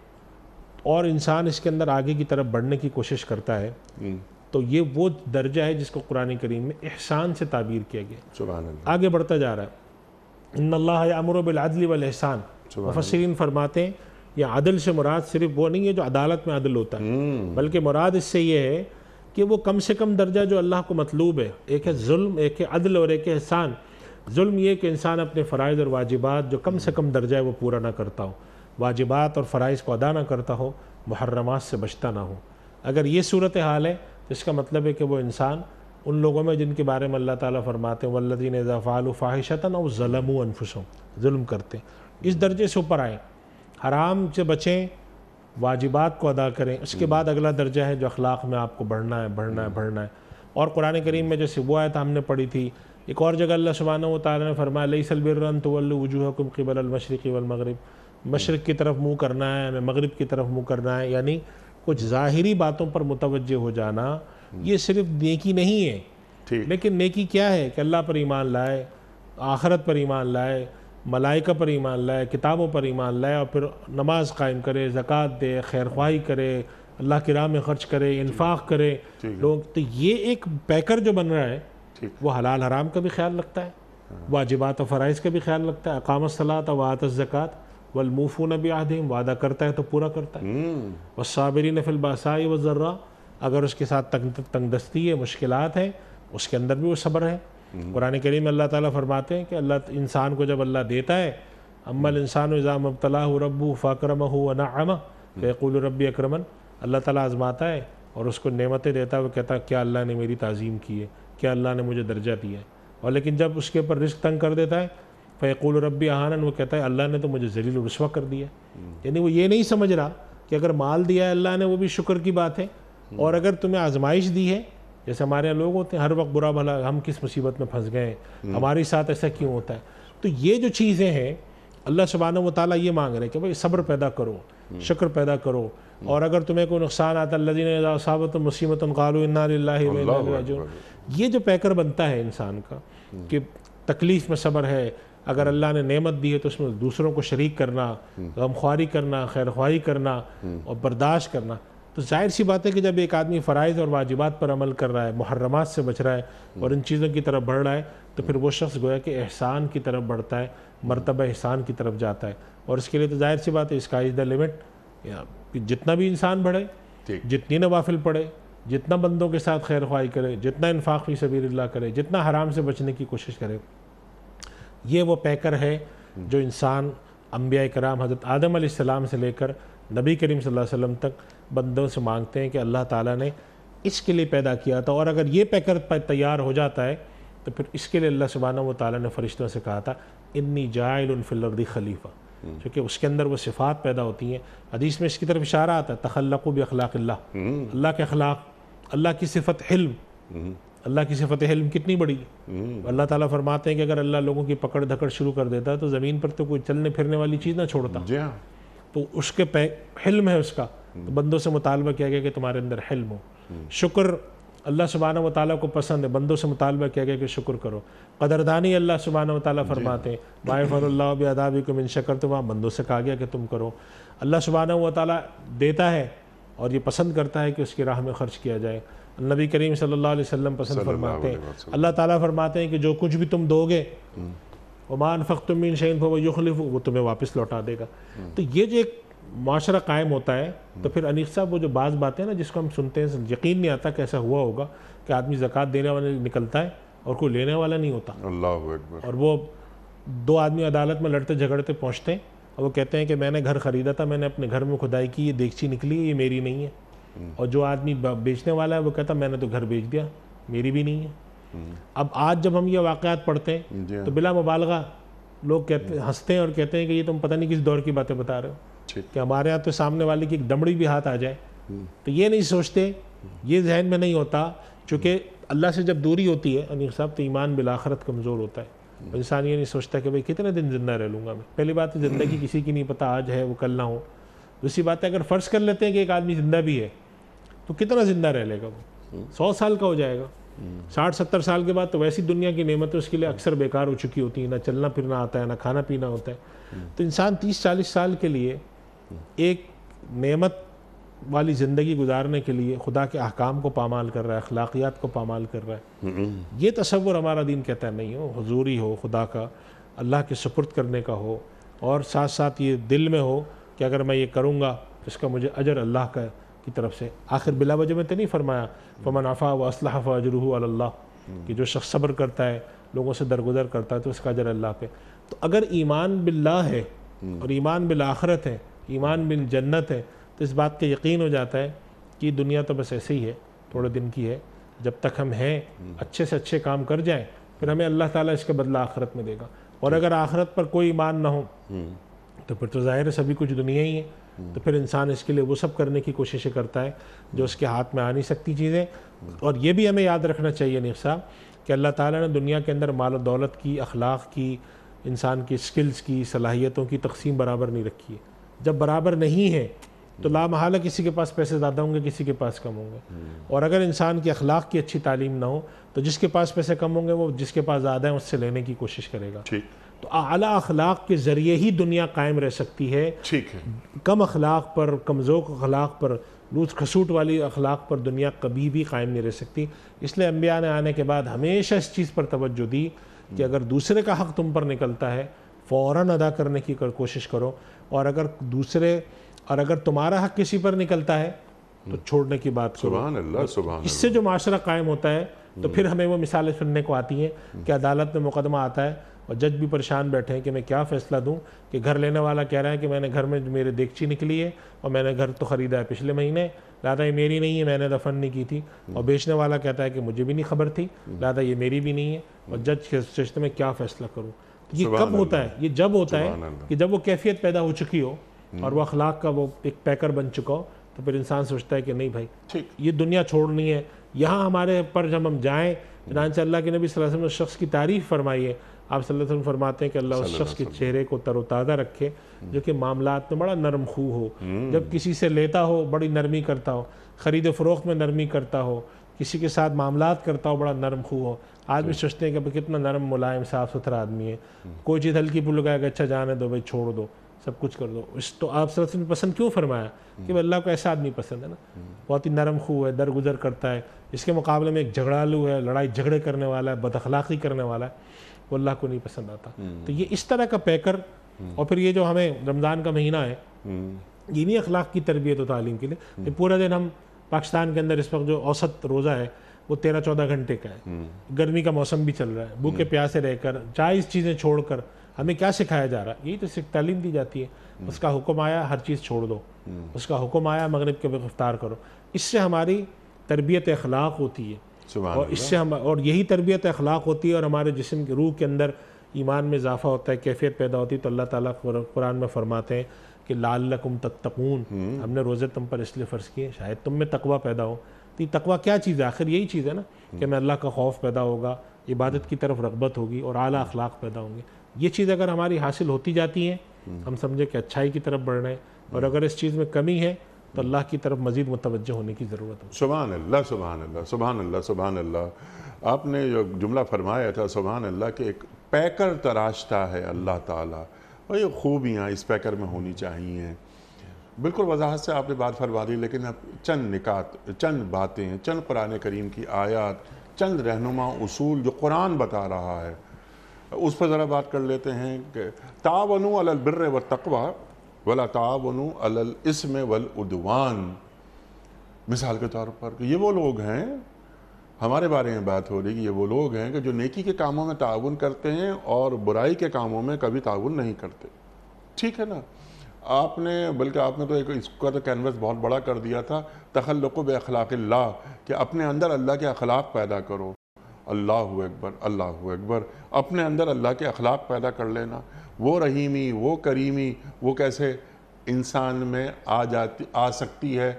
और इंसान इसके अंदर आगे की तरफ बढ़ने की कोशिश करता है हम्म। तो ये वो दर्जा है जिसको कुरान करीम में एहसान से ताबीर किया गया आगे बढ़ता जा रहा है अल्लाह अमर बिलादली वाल एहसान मुफसरीन फरमाते हैं या आदल से मुराद सिर्फ वो नहीं है जो अदालत में अदल होता है हम्म। बल्कि मुराद इससे ये है कि वो कम से कम दर्जा जो अल्लाह को मतलूब है एक है हम्म। जुल्म एक है अदल और एक है एहसान जुल्म ये कि इंसान अपने फ़रज़ और वाजिबात जो कम से कम दर्जा है वो पूरा ना करता हो वाजिबात और फ़रज़ को अदा ना करता हो मुहर्रमात से बचता ना हो अगर ये सूरत हाल है तो इसका मतलब है कि वो इंसान उन लोगों में जिनके बारे में अल्लाह ताला फरमाते हैं वल्लिन फ़ाल फ़ाहिशता और ज़लम अनफुसों जुल्म करते इस दर्जे से ऊपर आए हराम से बचें वाजिबात को अदा करें उसके बाद अगला दर्जा है जो अखलाक में आपको बढ़ना है बढ़ना है बढ़ना है और कुरान करीम में जैसे वो आयत हमने पढ़ी थी एक और जगह अल्लाह सुबहाना वाली ने फरमाया लई सलबिरन तोल्ल वजूहकुम किबल वलमगरब मशरक़ की तरफ मुँह करना है हमें मगरब की तरफ मुँह करना है यानी कुछ ज़ाहरी बातों पर मुतवजह हो जाना हम्म। ये सिर्फ नेकी नहीं है लेकिन नेकी क्या है कि अल्लाह पर ईमान लाए आखरत पर ईमान लाए मलाइका पर ईमान लाए किताबों पर ईमान लाए और फिर नमाज कायम करे ज़क़़त दे खैर ख्वाही करे अल्लाह की राह में खर्च करे इन्फाक करे लोग तो ये एक पैकर जो बन रहा है वो हलाल हराम का भी ख्याल रखता है हाँ। वाजिबात और फ़राइज़ का भी ख्याल रखता है अकाम सलात वात ज़क़़त वलमूफू नबी आदिम वादा करता है तो पूरा करता है हम्म। व साबरी नफिलबासाई व ज़र्रा अगर उसके साथ तंग तंगदस्ती है मुश्किल है उसके अंदर भी वो सब्र है हम्म। कुरान करीम अल्लाह ताला फरमाते हैं कि अल्लाह इंसान को जब अल्लाह देता है अमल हम्म। इंसान इज़ाम अबतला रबू फ़ाक्रम हो नाम रबी अक्रमन अल्लाह ताला आजमाता है और उसको नेमतें देता है वो कहता है क्या अल्लाह ने मेरी तज़ीम की है क्या अल्लाह ने मुझे दर्जा दिया है और लेकिन जब उसके ऊपर रिस्क तंग कर देता है फ़ैकुल रबी आहानन वो कहता है अल्लाह ने तो मुझे जलील रस्वा कर दिया हम्म। यानी वो ये नहीं समझ रहा कि अगर माल दिया है अल्लाह ने वो भी शुक्र की बात है हम्म। और अगर तुम्हें आजमाइश दी है जैसे हमारे यहाँ लोग होते हैं हर वक्त बुरा भला हम किस मुसीबत में फंस गए हम्म। हमारे साथ ऐसा क्यों होता है तो ये जो चीज़ें हैं अल्लाह सुबहान मताल ये मांग रहे हैं कि भाई सब्र पैदा करो शक्र पैदा करो और अगर तुम्हें कोई नुकसान आता अल्लाजीन साबत मुसीबत कालू इन्ना ये जो पैकर बनता है इंसान का कि तकलीफ़ में सब्र है अगर अल्लाह ने नेमत दी है तो उसमें दूसरों को शरीक करना हम्म। गमख्वारी करना खैर करना हम्म। और बर्दाश्त करना तो जाहिर सी बात है कि जब एक आदमी फ़रज़ और वाजिबात पर अमल कर रहा है मुहर्रमात से बच रहा है और इन चीज़ों की तरफ बढ़ रहा है तो फिर वो शख्स गोया कि एहसान की तरफ बढ़ता है मरतब एहसान की तरफ जाता है और इसके लिए तो जाहिर सी बात है इसका इज़ द लिमिट कि जितना भी इंसान बढ़े जितनी नवाफिल पढ़े जितना बंदों के साथ खैर ख्वाही करे जितना इनफाक भी सबीर करे जितना हराम से बचने की कोशिश करे ये वो पैकर है जो इंसान अम्बिया कराम हज़रत आदम सलाम से लेकर नबी करीम सल्लल्लाहु अलैहि वसल्लम तक बंदों से मांगते हैं कि अल्लाह ताला ने इसके लिए पैदा किया था और अगर ये पैकर तैयार हो जाता है तो फिर इसके लिए अल्लाह सुबहाना व ताली ने फ़रिश्तों से कहा था इन्नी जायलफिलर्दी खलीफा हम्म। क्योंकि उसके अंदर वो सिफात पैदा होती हैं हदीस में इसकी तरफ इशारा आता है तखलक अखलाक हम्म। अल्लाह के अखलाक अल्लाह की सिफत हिल्म हम्म। अल्लाह की सिफत हिल्म कितनी बड़ी है अल्लाह ताला फरमाते हैं कि अगर अल्लाह लोगों की पकड़ धकड़ शुरू कर देता है तो ज़मीन पर तो कोई चलने फिरने वाली चीज़ ना छोड़ता हाँ। तो उसके हिल्म है उसका तो बंदों से मुतालबा किया गया कि तुम्हारे अंदर हिल्म हो शुक्र अल्लाह सुबहाना वाली को पसंद है बंदों से मुतालबा किया गया कि शुक्र करो कदरदानी अल्लाह सुबहाना वाली फरमाते हैं बाफ़रल्ला अदाबी को मिन शक्र तो वहाँ बंदों से कहा गया कि तुम करो अल्लाह सुबहाना वाली देता है और ये पसंद करता है कि उसकी राह में खर्च किया जाए नबी करीम सल्लल्लाहु अलैहि वसल्लम पसंद फरमाते हैं अल्लाह ताला फरमाते हैं कि जो कुछ भी तुम दोगे ओमान हम्म। फ़ख्तुमिन शैन फो युखलिफ वो तुम्हें वापस लौटा देगा हम्म। तो ये जो एक माशरा कायम होता है तो फिर अनिक साहब वो जो बाज़ बातें ना जिसको हम सुनते हैं यकीन नहीं आता कैसा हुआ होगा कि आदमी ज़क़़त देने वाले निकलता है और कोई लेने वाला नहीं होता अल्लाह और वो दो आदमी अदालत में लड़ते झगड़ते पहुँचते हैं और वो कहते हैं कि मैंने घर ख़रीदा था मैंने अपने घर में खुदाई की ये देखची निकली ये मेरी नहीं है और जो आदमी बेचने वाला है वो कहता मैंने तो घर बेच दिया मेरी भी नहीं है अब आज जब हम ये वाक़ात पढ़ते हैं हाँ। तो बिला मुबालगा लोग कहते हंसते हैं और कहते हैं कि ये तुम पता नहीं किस दौर की बातें बता रहे हो कि हमारे यहाँ तो सामने वाले की एक दमड़ी भी हाथ आ जाए हम्म। तो ये नहीं सोचते ये जहन में नहीं होता चूँकि अल्लाह से जब दूरी होती है अनिल साहब तो ईमान बिलाखरत कमज़ोर होता है हम्म। इंसान ये नहीं सोचता कि भाई कितने दिन जिंदा रह लूँगा मैं पहली बात तो ज़िंदगी हम्म। किसी की नहीं पता आज है वो कल ना हो दूसरी बात है अगर फ़र्ज़ कर लेते हैं कि एक आदमी ज़िंदा भी है तो कितना ज़िंदा रह लेगा वो सौ साल का हो जाएगा साठ सत्तर साल के बाद तो वैसी दुनिया की नेमतें उसके लिए अक्सर बेकार हो चुकी होती हैं ना चलना फिरना आता है ना खाना पीना होता है तो इंसान तीस चालीस साल के लिए एक नेमत वाली ज़िंदगी गुजारने के लिए खुदा के अहकाम को पामाल कर रहा है अखलाकियात को पामाल कर रहा है हम्म। ये तस्वुर हमारा दीन कहता है नहीं हो हजूरी हो खुदा का अल्लाह के सुपुर्द करने का हो और साथ साथ ये दिल में हो कि अगर मैं ये करूँगा तो इसका मुझे अजर अल्लाह का की तरफ से आखिर बिला वजह में तो नहीं फरमाया फमनाफ़ा व असलाह अजरू अल्लाह हम्म। कि जो शख्स सब्र करता है लोगों से दरगुजर करता है तो उसका अजर अल्लाह पे तो अगर ईमान बिल्ला है हम्म। और ईमान बिल आखरत है ईमान बिन जन्नत है तो इस बात का यकीन हो जाता है कि दुनिया तो बस ऐसे ही है थोड़े दिन की है जब तक हम हैं हम्म। अच्छे से अच्छे काम कर जाएं फिर हमें अल्लाह ताला इसके बदला आखरत में देगा और हम्म। अगर आखरत पर कोई ईमान ना हो हम्म। तो फिर तो ज़ाहिर है सभी कुछ दुनिया ही है तो फिर इंसान इसके लिए वो सब करने की कोशिशें करता है जो उसके हाथ में आ नहीं सकती चीज़ें और ये भी हमें याद रखना चाहिए नीफ साहब कि अल्लाह ताला ने दुनिया के अंदर माल दौलत की अखलाक की इंसान की स्किल्स की सलाहियतों की तकसीम बराबर नहीं रखी है जब बराबर नहीं है तो लामहला किसी के पास पैसे ज़्यादा होंगे किसी के पास कम होंगे हम्म। और अगर इंसान के अखलाक की अच्छी तालीम ना हो तो जिसके पास पैसे कम होंगे वो जिसके पास ज़्यादा है उससे लेने की कोशिश करेगा ठीक तो अला अखलाक के ज़रिए ही दुनिया कायम रह सकती है ठीक है कम अखलाक पर कमज़ोर अखलाक पर लूज खसूट वाली अखलाक पर दुनिया कभी भी कायम नहीं रह सकती इसलिए अम्बिया ने आने के बाद हमेशा इस चीज़ पर तोज्जो दी कि हम्म। अगर दूसरे का हक़ तुम पर निकलता है फ़ौर अदा करने की कर कोशिश करो और अगर दूसरे और अगर तुम्हारा हक किसी पर निकलता है तो हम्म। छोड़ने की बात सुबह सुबह इससे जो माशरा कायम होता है तो हम्म। फिर हमें वो मिसालें सुनने को आती हैं हम्म। कि अदालत में मुकदमा आता है और जज भी परेशान बैठे हैं कि मैं क्या फ़ैसला दूं कि घर लेने वाला कह रहा है कि मैंने घर में मेरे देखची निकली है और मैंने घर तो ख़रीदा है पिछले महीने लादा ये मेरी नहीं है मैंने दफन नहीं की थी और बेचने वाला कहता है कि मुझे भी नहीं खबर थी लादा ये मेरी भी नहीं है और जज के सिस्टम में क्या फ़ैसला करूँ ये कब होता है ये जब होता है कि जब वो कैफियत पैदा हो चुकी हो हम्म। और वह अखलाक का वो एक पैकर बन चुका हो तो फिर इंसान सोचता है कि नहीं भाई ये दुनिया छोड़नी है यहाँ हमारे पर जब हम जाएं चनानचा हम्म। अल्लाह के नबी वसल्लम ने शख्स की तारीफ़ फरमाई है आप वसल्लम फरमाते हैं कि अल्लाह उस शख्स के चेहरे को तरोताज़ा रखे हम्म। जो कि मामला में बड़ा नरम खू हो जब किसी से लेता हो बड़ी नरमी करता हो ख़रीद फ़रोख्त में नरमी करता हो किसी के साथ मामला करता हो बड़ा नरम खू हो आदमी सोचते हैं कि भाई कितना नरम मुलायम साफ़ सुथरा आदमी है कोई चीज़ हल्की पुल कि अच्छा जाने दो भाई छोड़ दो सब कुछ कर दो इस तो आप सर ने पसंद क्यों फरमाया कि भाई अल्लाह को ऐसा आदमी पसंद है ना बहुत ही नरम खू है दरगुजर करता है इसके मुकाबले में एक झगड़ालू है लड़ाई झगड़े करने वाला है बदखलाकी करने वाला है वो अल्लाह को नहीं पसंद आता तो ये इस तरह का पैकर और फिर ये जो हमें रमज़ान का महीना है ये नहीं अखलाक की तरबियत और तालीम के लिए पूरा दिन हम पाकिस्तान के अंदर इस वक्त जो औसत रोज़ा है वो तेरह चौदह घंटे का है गर्मी का मौसम भी चल रहा है भूखे हम्म। प्यासे रहकर इस चीज़ें छोड़कर हमें क्या सिखाया जा रहा है यही तो तालीम दी जाती है हम्म। उसका हुक्म आया हर चीज़ छोड़ दो हम्म। उसका हुक्म आया मगरब के गिरफ्तार करो इससे हमारी तरबियत अखलाक होती है और इससे हम और यही तरबियत अखलाक होती है और हमारे जिसम के रूह के अंदर ईमान में इजाफा होता है कैफियत पैदा होती है तो अल्लाह ताला कुरान में फरमाते हैं कि लाल लकुम तत्तकून हमने रोज़े तुम पर इसलिए फ़र्ज़ किए शायद तुम में तकवा पैदा हो तो तकवा क्या चीज़ है आखिर यही चीज़ है ना कि मैं अल्लाह का खौफ पैदा होगा इबादत की तरफ रगबत होगी और आला अखलाक पैदा होंगे ये चीज़ अगर हमारी हासिल होती जाती है हम समझे कि अच्छाई की तरफ बढ़ रहे हैं और अगर इस चीज़ में कमी है तो अल्लाह की तरफ मजीद मुतवजह होने की ज़रूरत है सुबह अल्लाह सुबहान अल्लाह सुबहान अल्लाह सुबहान अल्लाह आपने जो जुमला फरमाया था सुबह अल्लाह के एक पैकर तराशता है अल्लाह ताला और ये खूबियाँ इस पैकर में होनी चाहिए बिल्कुल वजाहत से आपने बात फरमा दी लेकिन अब चंद निकात चंद बातें चंद कुरान करीम की आयात चंद रहनुमा उसूल जो कुरान बता रहा है उस पर ज़रा बात कर लेते हैं कि तावन अलबर व तकवा वला तावन अलस्म वलउदवान मिसाल के तौर पर कि ये वो लोग हैं हमारे बारे में बात हो रही कि ये वो लोग हैं कि जो नेकी के कामों में ताउन करते हैं और बुराई के कामों में कभी ताउन नहीं करते ठीक है ना आपने बल्कि आपने तो एक इसका तो कैनवस बहुत बड़ा कर दिया था तखल्लुक बखलाक ला कि अपने अंदर अल्लाह के अखलाक पैदा करो अल्लाह अकबर अल्लाह अकबर अपने अंदर अल्लाह के अखलाक पैदा कर लेना वो रहीमी वो करीमी वो कैसे इंसान में आ जाती आ सकती है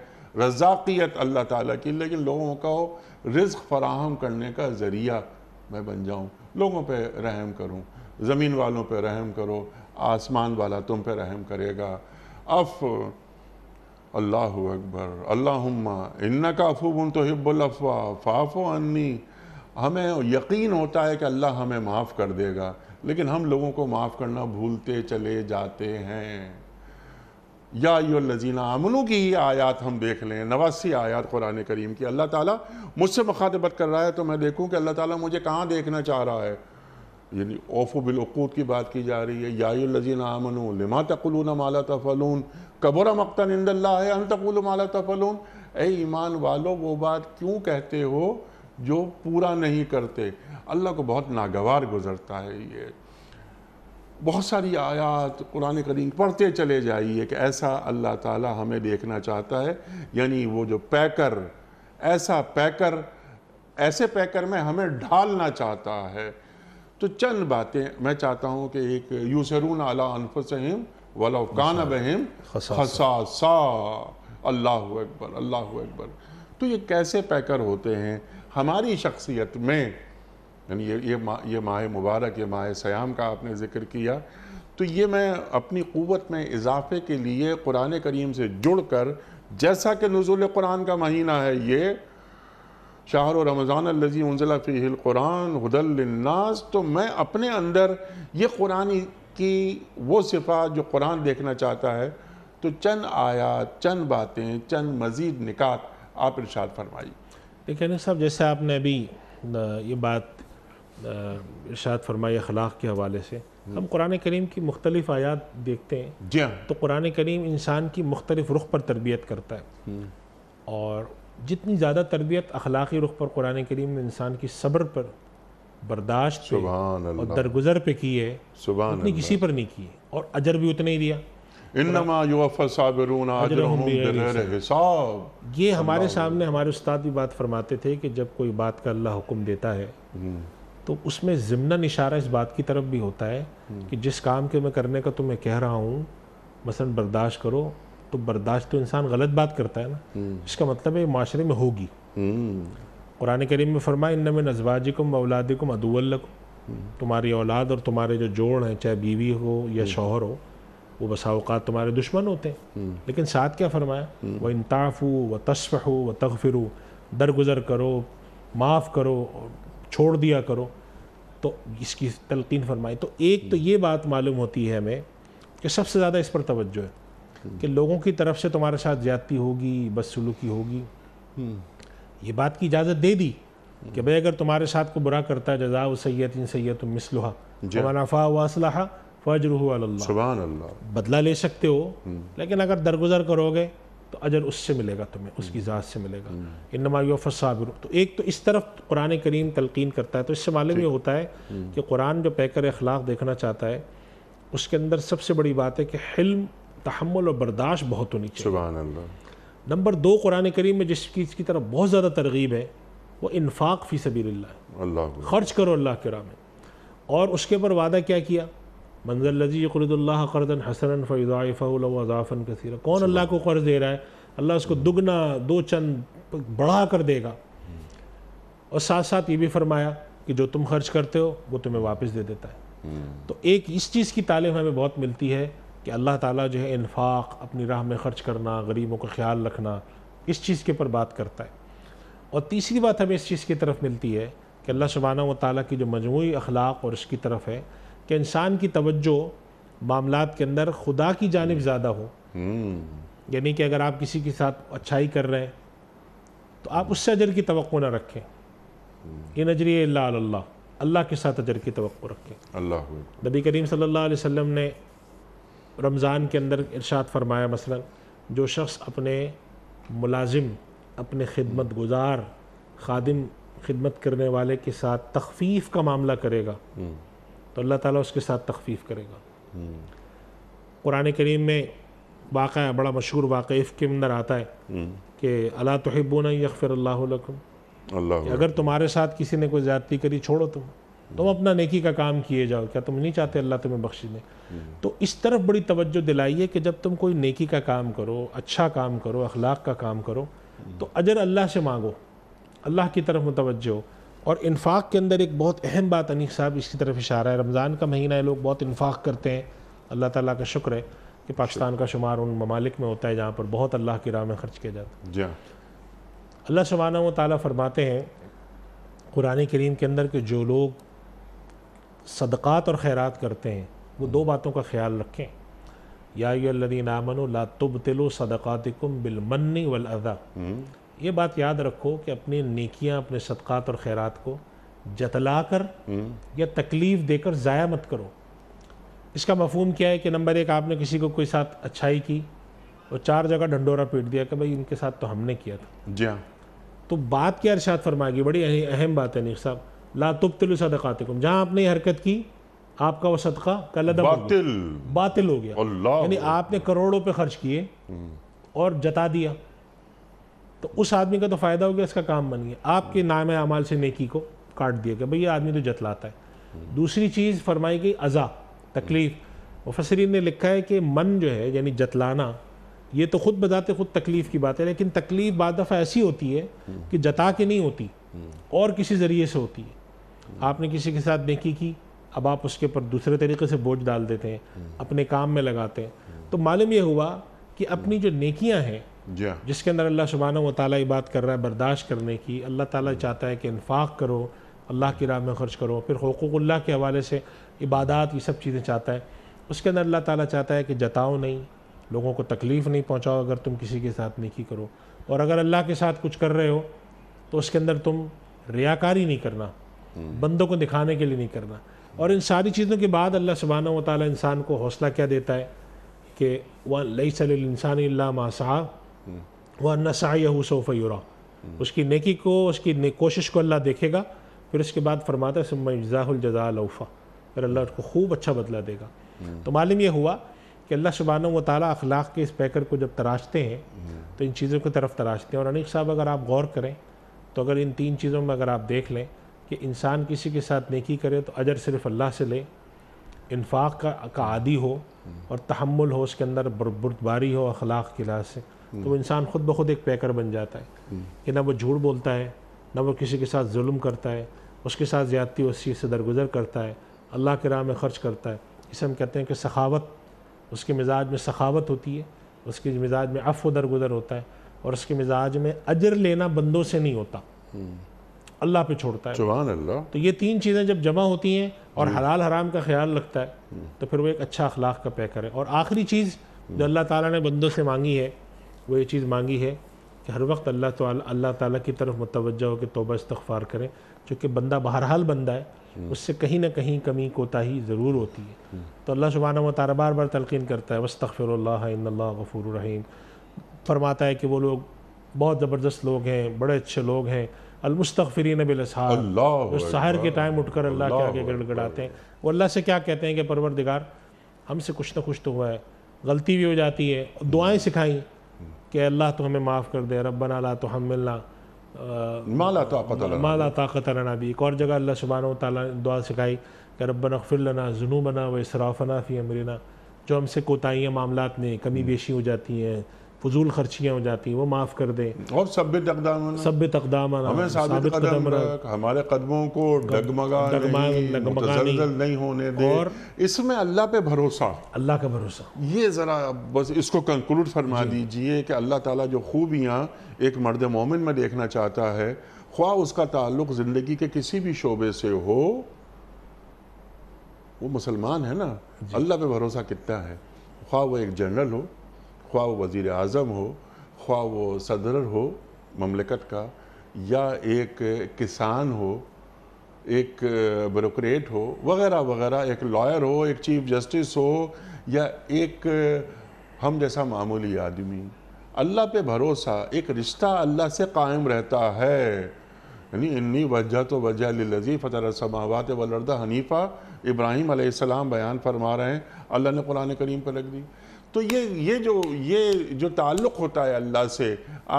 रजाकियत अल्लाह ताला की लेकिन लोगों का हो रिज्क फराहम करने का ज़रिया मैं बन जाऊँ लोगों पे रहम करूँ ज़मीन वालों पे रहम करो आसमान वाला तुम पे रहम करेगा अफ अल्लाह अकबर अल्लाहुम्मा इन्ना काफूबन तो अफवा फ़ाफ़ो अन्नी हमें यकीन होता है कि अल्लाह हमें माफ़ कर देगा लेकिन हम लोगों को माफ़ करना भूलते चले जाते हैं या लजीना अमनों की ही आयात हम देख लें नवासी आयात कुरान करीम की अल्लाह ताला मुझसे मुखातबत कर रहा है तो मैं देखूं कि अल्लाह ताला मुझे कहाँ देखना चाह रहा है यानी ओफ बिलकूत की बात की जा रही है याजीन आमन लिमा तकुलून माला तफलून कबर मकतन इंदल्ला है अन तकुल माला तफलून ए ईमान वालों वो बात क्यों कहते हो जो पूरा नहीं करते अल्लाह को बहुत नागवार गुजरता है ये बहुत सारी आयात कुरान करीम पढ़ते चले जाइए कि ऐसा अल्लाह ताला हमें देखना चाहता है यानी वो जो पैकर ऐसा पैकर ऐसे पैकर में हमें ढालना चाहता है तो चंद बातें मैं चाहता हूँ कि एक यूसरून अला अनफसम वलाकान बहम खसा अल्लाह अकबर अल्लाह अकबर तो ये कैसे पैकर होते हैं हमारी शख्सियत में यानी ये ये मा, ये माह मुबारक ये माह सयाम का आपने ज़िक्र किया तो ये मैं अपनी क़वत में इजाफे के लिए कुरान करीम से जुड़ कर जैसा कि नज़ुल कुरान का महीना है ये शाहर रमज़ान लजी उनजिला फ़ील कुरान हदलनास तो मैं अपने अंदर ये कुरानी की वो सिफ़ा जो कुरान देखना चाहता है तो चंद आयात चंद बातें चंद मज़ीद निकात आप इर्शाद फरमाई ना साहब जैसे आपने अभी ये बात इर्शाद फरमाई अखलाक के हवाले से हम्म। हम कुरान करीम की मुख्तलिफ आयात देखते हैं जी हाँ। तो कुरान करीम इंसान की मुख्तलिफ रुख पर तरबियत करता है हम्म। और जितनी ज़्यादा तरबियत अखलाकी रुख पर कुरान करीम में इंसान की सब्र पर बर्दाश्त और दरगुजर पर की है उतनी किसी पर नहीं की है और अजर भी उतना ही दिया ये हमारे सामने हमारे उस्ताद भी बात फरमाते थे कि जब कोई बात का अल्लाह हुक्म देता है हम्म। तो उसमें ज़िमना इशारा इस बात की तरफ भी होता है हम्म। कि जिस काम के मैं करने का तुम्हें कह रहा हूँ मसलन बर्दाश्त करो तो बर्दाश्त तो इंसान गलत बात करता है ना हम्म। इसका मतलब है माशरे में होगी हम्म। कुरान करीम में फरमाए इन में को औलादिकम को तुम्हारी औलाद और तुम्हारे जो जोड़ हैं चाहे बीवी हो या हम्म। शोहर हो वो बसाओकात तुम्हारे दुश्मन होते हैं लेकिन साथ क्या फरमाया वह इंताफ़ू व तशफ़ हो व तगफिर दरगुजर करो माफ़ करो छोड़ दिया करो तो इसकी तलकिन फरमाई तो एक तो ये बात मालूम होती है हमें कि सबसे ज़्यादा इस पर तवज्जो है कि लोगों की तरफ से तुम्हारे साथ ज्यादती होगी बदसलूकी होगी हम्म। ये बात की इजाज़त दे दी कि भाई अगर तुम्हारे साथ को बुरा करता है जजा व सैत इन सैत मिसलहा मनाफा वसलहा फजर बदला ले सकते हो हम्म। लेकिन अगर दरगुजर करोगे तो अजर उससे मिलेगा तुम्हें उसकी हम्म। ज़ात से मिलेगा इन नमायोफ़ तो एक तो इस तरफ कुरान करीम तलकिन करता है तो इससे मालूम ये होता है कि कुरान जो पैकर अखलाक देखना चाहता है उसके अंदर सबसे बड़ी बात है कि हिल्म तहमल और बर्दाश्त बहुत होनी चाहिए नंबर दो कुरान करीम में जिस चीज़ की तरफ बहुत ज़्यादा तरगीब है वो इन्फाक फ़ी सबील ख़र्च करो अल्लाह के राम में और उसके ऊपर वादा क्या किया मंजर लजी करदुल्ला करदन हसन फ़ैज़ाफ़ाफ़न कसीर कौन अल्लाह को कर्ज़ दे रहा है अल्लाह उसको दुगना दो चंद बढ़ा कर देगा और साथ साथ ये भी फरमाया कि जो तुम खर्च करते हो वो तुम्हें वापस दे देता है हम्म। तो एक इस चीज़ की तालीम हमें बहुत मिलती है कि अल्लाह ताला जो है इन्फाक अपनी राह में ख़र्च करना गरीबों का ख्याल रखना इस चीज़ के ऊपर बात करता है और तीसरी बात हमें इस चीज़ की तरफ मिलती है कि अल्लाह शबाना व ताली की जो मजमू अखलाक और इसकी तरफ है कि इंसान की तवज्जो मामला के अंदर खुदा की जानब हम्म। ज़्यादा हो हम्म। यानी कि अगर आप किसी के साथ अच्छाई कर रहे हैं तो आप उससे अजर की तो ना रखें हम्म। ये नजरिए अल्लाह अल्लाह के साथ अजर की तो रखें अल्लाह नबी करीम सल्लल्लाहु अलैहि वसल्लम ने रमज़ान के अंदर इरशाद फरमाया मसलन जो शख्स अपने मुलाजिम अपने खिदमत गुजार खादिम खिदमत करने वाले के साथ तखफीफ़ का मामला करेगा हम्म। तो अल्लाह ताला उसके साथ तखफीफ़ करेगा हम्म। कुरान करीम में वाक़ बड़ा मशहूर वाक़ के अंदर आता है हम्म। कि अला तहबून यकफ़िर अल्लाह अगर तुम्हारे साथ किसी ने कोई ज़्यादती करी छोड़ो तुम तुम अपना नेकी का काम किए जाओ क्या तुम नहीं चाहते अल्लाह तुम्हें बख्श दे हम्म। तो इस तरफ बड़ी तवज्जो है कि जब तुम कोई नेकी का काम करो अच्छा काम करो अखलाक का काम करो हम्म। तो अजर अल्लाह से मांगो अल्लाह की तरफ हो और इन्फाक के अंदर एक बहुत अहम बात अनिक साहब इसकी तरफ इशारा है रमज़ान का महीना है लोग बहुत इन्फाक करते हैं अल्लाह ताला का शुक्र है कि पाकिस्तान का शुमार उन ममालिक में होता है जहाँ पर बहुत अल्लाह की राह में खर्च किया जाता है हाँ। अल्लाह व वाली फ़रमाते हैं कुरान करीम के अंदर के जो लोग सदक़ात और खैरात करते हैं वो दो बातों का ख्याल रखें यादी नामन ला तुब तिलो सदक़ातिकुम बिलमन्नी वलअदा हम्म। ये बात याद रखो कि अपनी नेकियां अपने सदक़ात और खैरात को जतला कर हम्म। या तकलीफ़ देकर ज़ाया मत करो इसका मफहम क्या है कि नंबर एक आपने किसी को कोई साथ अच्छाई की और चार जगह ढंडोरा पीट दिया कि भाई इनके साथ तो हमने किया था जी हाँ तो बात क्या इर्शाद फरमाएगी बड़ी अहम बात है निक साहब लातुब तिल सदकातिकुम जहाँ आपने हरकत की आपका वो सदका कल बातिल बातिल हो गया यानी आपने करोड़ों पे खर्च किए और जता दिया तो उस आदमी का तो फ़ायदा हो गया इसका काम बन गया आपके नाम अमाल से नेकी को काट दिया गया भाई ये आदमी तो जतलाता है दूसरी चीज़ फरमाई गई अज़ा तकलीफ़ मुफसरीन ने लिखा है कि मन जो है यानी जतलाना ये तो खुद बताते खुद तकलीफ़ की बात है लेकिन तकलीफ़ बाद दफ़ा ऐसी होती है कि जता के नहीं होती और किसी ज़रिए से होती है आपने किसी के साथ नेकी की अब आप उसके ऊपर दूसरे तरीके से बोझ डाल देते हैं हम्म। अपने काम में लगाते हैं हम्म। तो मालूम यह हुआ कि अपनी जो नेकियां हैं हाँ। जिसके अंदर अल्लाह सुबहाना व ताली बात कर रहा है बर्दाश्त करने की अल्लाह ताला हम्म। चाहता है कि इन्फाक करो अल्लाह की राह में खर्च करो फिर हकूक़ल्ला के हवाले से इबादत ये सब चीज़ें चाहता है उसके अंदर अल्लाह ताला चाहता है कि जताओ नहीं लोगों को तकलीफ़ नहीं पहुँचाओ अगर तुम किसी के साथ नेकी करो और अगर अल्लाह के साथ कुछ कर रहे हो तो उसके अंदर तुम रियाकारी नहीं करना बंदों को दिखाने के लिए नहीं करना और इन सारी चीज़ों के बाद अल्लाह सुबहाना वाली इंसान को हौसला क्या देता है कि वह लई सलिल इंसान मासा वह नसा उसकी नेकी को उसकी ने, कोशिश को अल्लाह देखेगा फिर उसके बाद फरमाता है सम्मजाजजा लौफ़ा फिर अल्लाह उसको खूब अच्छा बदला देगा तो मालूम यह हुआ कि अल्लाह सुबहाना व ताली अखलाक के इस पैकर को जब तराशते हैं तो इन चीज़ों की तरफ तराशते हैं और अनिक साहब अगर आप गौर करें तो अगर इन तीन चीज़ों में अगर आप देख लें कि इंसान किसी के साथ नेकी करे तो अजर सिर्फ अल्लाह से ले इन्फाक का का आदि हो और तहमुल हो उसके अंदर बुरदबारी हो अखलाक के लिहाज से तो वो इंसान ख़ुद ब खुद एक पैकर बन जाता है कि ना वो झूठ बोलता है ना वो किसी के साथ जुल्म करता है उसके साथ ज़्यादती वसी से दरगुजर करता है अल्लाह के राह में ख़र्च करता है इसे हम कहते हैं कि सखावत उसके मिजाज में सखावत होती है उसके मिजाज में अफ़ दरगुजर होता है और उसके मिजाज में अजर लेना बंदों से नहीं होता अल्लाह पे छोड़ता है अल्लाह तो ये तीन चीज़ें जब जमा होती हैं और हम्म। हलाल हराम का ख्याल रखता है हम्म। तो फिर वो एक अच्छा अखलाक का पैकर है और आखिरी चीज़ जो अल्लाह ताला ने बंदों से मांगी है वो ये चीज़ मांगी है कि हर वक्त अल्लाह तो अल्लाह ताला की तरफ मुतवजह हो कि तोबा इस्तफ़ार करें चूँकि बंदा बहरहाल बंदा है हम्म। उससे कहीं ना कहीं कमी कोताही ज़रूर होती है तो अल्लाह सुबहाना मतारा बार बार तलकिन करता है वस्तफ़िर गफ़ूर रहीम फरमाता है कि वो लोग बहुत ज़बरदस्त लोग हैं बड़े अच्छे लोग हैं अलमुस्तफ़रीन बिलसार के टाइम उठकर अल्लाह के आगे गड़गड़ाते हैं वो अल्लाह से क्या कहते हैं कि परवरदिगार हमसे कुछ ना कुछ तो हुआ है गलती भी हो जाती है दुआएँ सिखाई कि अल्लाह तो हमें माफ़ कर दे रब्बना ला तो हम मिलना माला ताकत माला ताकत भी एक और जगह अल्लाह सुबहान तला ने दुआ सिखाई कि रब्बना अखफिर लना बना व इसराफ़ना फ़ी अमरना जो हमसे कोताहियाँ मामला में कमी बेशी हो जाती हैं फजूल खर्चियाँ हो जाती हैं वो माफ़ कर दे और सभ्य तकदाम सभ्य तकदाम हमारे कदमों को नहीं, नहीं होने दे और इसमें अल्लाह पे भरोसा अल्लाह का भरोसा ये ज़रा बस इसको कंक्लूड फरमा दीजिए कि अल्लाह ताला जो खूबियाँ एक मर्द मोमिन में देखना चाहता है ख्वा उसका ताल्लुक ज़िंदगी के किसी भी शोबे से हो वो मुसलमान है ना अल्लाह पे भरोसा कितना है ख्वा वो एक जनरल हो ख्वा वो वज़ी अजम हो ख्वा वो सदर हो ममलिकत का या एक किसान हो एक ब्यूरोक्रेट हो वगैरह वगैरह एक लॉयर हो एक चीफ जस्टिस हो या एक हम जैसा मामूली आदमी अल्लाह पे भरोसा एक रिश्ता अल्लाह से कायम रहता है यानी इन्नी वजह तो वजह लजी फ़तर समावत वलरदा हनीफ़ा इब्राहिम आसमाम बयान फरमा रहे हैं अल्लाह ने कुरान करीम पर रख दी तो ये ये जो ये जो ताल्लुक़ होता है अल्लाह से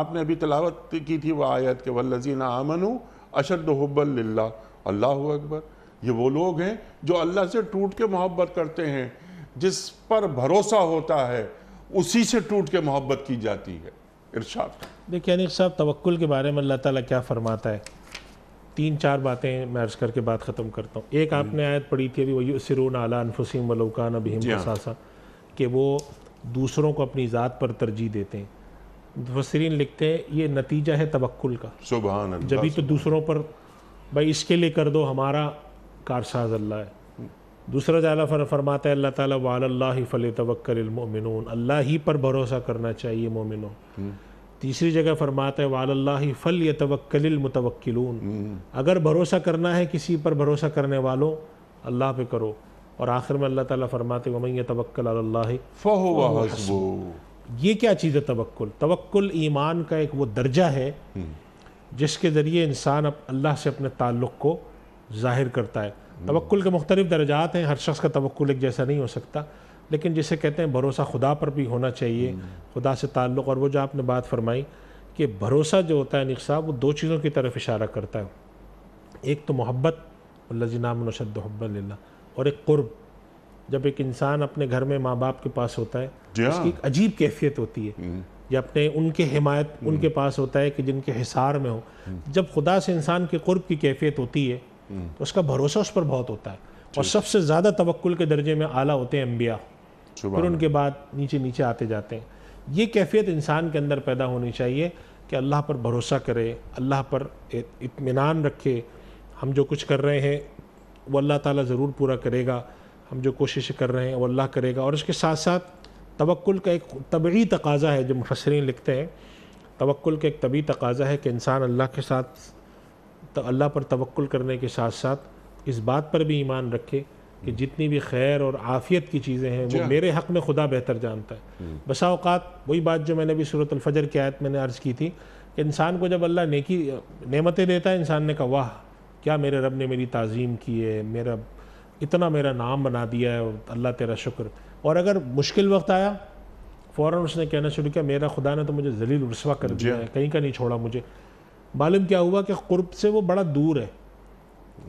आपने अभी तलावत की थी वह आयत के वल्लजीना आमन अशद हब्बल्ला अल्लाह अकबर ये वो लोग हैं जो अल्लाह से टूट के मोहब्बत करते हैं जिस पर भरोसा होता है उसी से टूट के मोहब्बत की जाती है इरशाद देखिए अनिल साहब तवक्ल के बारे में अल्लाह ताला क्या फ़रमाता है तीन चार बातें मैं अर्ज़ करके बात ख़त्म करता हूँ एक आपने आयत पढ़ी थी अभी वही सिरून आला अनफुसिम वलोकान अभी हिम हाँ। कि वो दूसरों को अपनी ज़ात पर तरजीह देते हैं मुफसरीन लिखते हैं ये नतीजा है तबक्ल का सुबह जब तो दूसरों पर भाई इसके लिए कर दो हमारा कारसाज अल्लाह है दूसरा जला फर फरमाता है अल्लाह ताला वाल फ़ल तवक्लमिन अल्लाह ही पर भरोसा करना चाहिए मोमिनो हम्म। तीसरी जगह फरमाता है वाल फ़ल या तवक्लमतवक्लून हम्म। अगर भरोसा करना है किसी पर भरोसा करने वालों अल्लाह पे करो और आखिर में अल्लाह ताला फरमाते वमैय ये क्या चीज़ है तवक्ल तवक्ल ईमान का एक वो दर्जा है हम्म। जिसके ज़रिए इंसान अब अल्लाह से अपने ताल्लुक़ को ज़ाहिर करता है हम्म। तवक्ल के मुख्तलिफ दर्जात हैं हर शख्स का तवक्ल एक जैसा नहीं हो सकता लेकिन जिसे कहते हैं भरोसा खुदा पर भी होना चाहिए हम्म। खुदा से ताल्लुक़ और वो जो आपने बात फरमाई कि भरोसा जो होता है निक साहब वो दो चीज़ों की तरफ इशारा करता है एक तो मोहब्बत अल्लाह नाम नशद और एक कुर्ब जब एक इंसान अपने घर में माँ बाप के पास होता है उसकी हाँ। एक अजीब कैफियत होती है या हम्म। अपने उनके हिमायत हम्म। उनके पास होता है कि जिनके हिसार में हो हम्म। जब खुदा से इंसान के कुर्ब की कैफियत होती है तो उसका भरोसा उस पर बहुत होता है और सबसे ज़्यादा तवक्ल के दर्जे में आला होते हैं अम्बिया फिर उनके बाद नीचे नीचे आते जाते हैं ये कैफियत इंसान के अंदर पैदा होनी चाहिए कि अल्लाह पर भरोसा करे अल्लाह पर इतमान रखे हम जो कुछ कर रहे हैं वो अल्लाह ताला ज़रूर पूरा करेगा हम जो कोशिश कर रहे हैं वो अल्लाह करेगा और इसके साथ साथ तवक्ल का एक तबी तकाज़ा है जो मुफसरीन लिखते हैं तवक्ल का एक तबी तकाज़ा है कि इंसान अल्लाह के साथ तो अल्लाह पर तवक्ल करने के साथ साथ इस बात पर भी ईमान रखे कि हम्म। जितनी भी खैर और आफ़ियत की चीज़ें हैं वो हाँ। मेरे हक़ में खुदा बेहतर जानता है हम्म। बसा वही बात जो मैंने अभी सूरत की आयत मैंने अर्ज़ की थी कि इंसान को जब अल्लाह नेकी नेमतें देता है इंसान ने कहा वाह क्या मेरे रब ने मेरी तज़ीम की है मेरा इतना मेरा नाम बना दिया है अल्लाह तेरा शुक्र और अगर मुश्किल वक्त आया फ़ौर उसने कहना शुरू किया मेरा खुदा ने तो मुझे जलील रसवा कर दिया है कहीं का नहीं छोड़ा मुझे मालूम क्या हुआ कि कुर्ब से वो बड़ा दूर है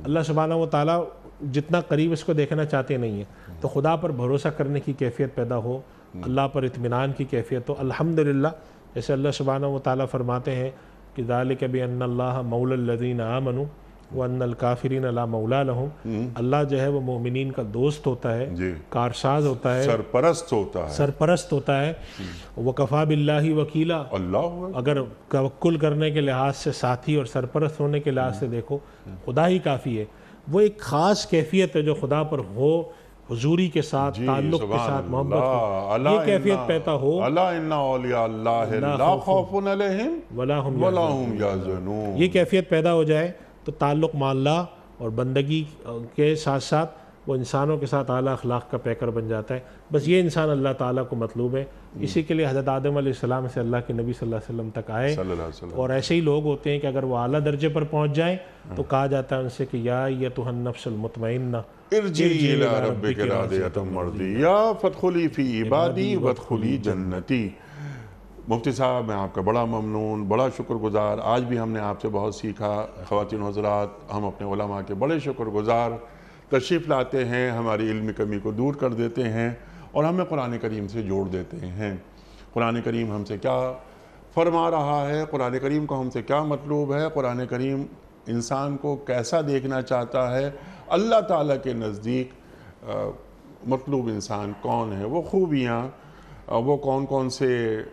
अल्लाह सुबाना व ताली जितना करीब इसको देखना चाहते नहीं है तो खुदा पर भरोसा करने की कैफियत पैदा हो अल्लाह पर इतमान की कैफियत हो अल्हम्दुलिल्लाह जैसे अल्लाह सुबहाना व ताली फरमाते हैं कि दाल कभी अन्ना मौलद्दीन आमनू वनल काफरीन अला मौला लहम हम्म। अल्लाह जो है वो मोमिन का दोस्त होता है कारसाज होता है सरपरस्त होता है सरपरस्त होता है हम्म। कफा बिल्ला वकीला अल्लाह अगर तवक्ल करने के लिहाज से साथी और सरपरस्त होने के लिहाज से हम्म। देखो खुदा ही काफ़ी है वो एक ख़ास कैफियत है जो खुदा पर हो हजूरी के साथ ताल्लुक के साथ मोहब्बत ये कैफियत पैदा हो अल्लाह ये कैफियत पैदा हो जाए तो ताल्लुक़ माल्ला और बंदगी के साथ साथ वो इंसानों के साथ आला अखलाक का पैकर बन जाता है बस ये इंसान अल्लाह ताला को मतलूब है हम्म। इसी के लिए हज़रत आदम सलाम से अल्लाह के नबी सल्लल्लाहु अलैहि वसल्लम तक आए और ऐसे ही लोग होते हैं कि अगर वो आला दर्जे पर पहुंच जाए हम्म। तो कहा जाता है उनसे कि या ये तो नफसलमतमैना या फतखली फ़ी इबादी जन्नती मुफ्ती साहब मैं आपका बड़ा ममनून बड़ा शुक्रगुजार आज भी हमने आपसे बहुत सीखा ख़वान हजरात हम अपने उलमा के बड़े शुक्रगुजार तशरीफ़ लाते हैं हमारी इल्मी कमी को दूर कर देते हैं और हमें कुरान करीम से जोड़ देते हैं कुरान करीम हमसे क्या फरमा रहा है कुरान करीम को हमसे क्या मतलूब है कुरान करीम इंसान को कैसा देखना चाहता है अल्लाह ताला के नज़दीक मतलूब इंसान कौन है वो खूबियाँ वो कौन कौन से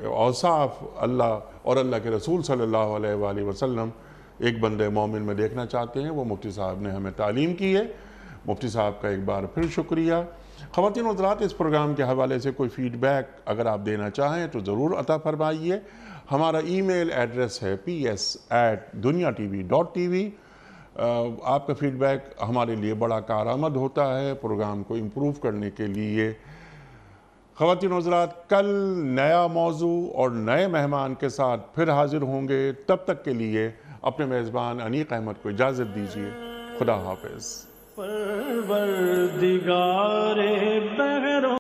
औसाफ अल्लाह और अल्लाह के रसूल सल्लल्लाहु अलैहि वसल्लम एक बंदे मोमिन में देखना चाहते हैं वो मुफ्ती साहब ने हमें तालीम की है मुफ्ती साहब का एक बार फिर शुक्रिया ख़वान हजरात इस प्रोग्राम के हवाले से कोई फ़ीडबैक अगर आप देना चाहें तो ज़रूर अता फरमाइए हमारा ईमेल एड्रेस है P S at Duniya T V dot T V आपका फ़ीडबैक हमारे लिए बड़ा कारामद होता है प्रोग्राम को इम्प्रूव करने के लिए ख़वान हजरात कल नया मौजू और नए मेहमान के साथ फिर हाजिर होंगे तब तक के लिए अपने मेज़बान अनीक अहमद को इजाज़त दीजिए खुदा हाफिज़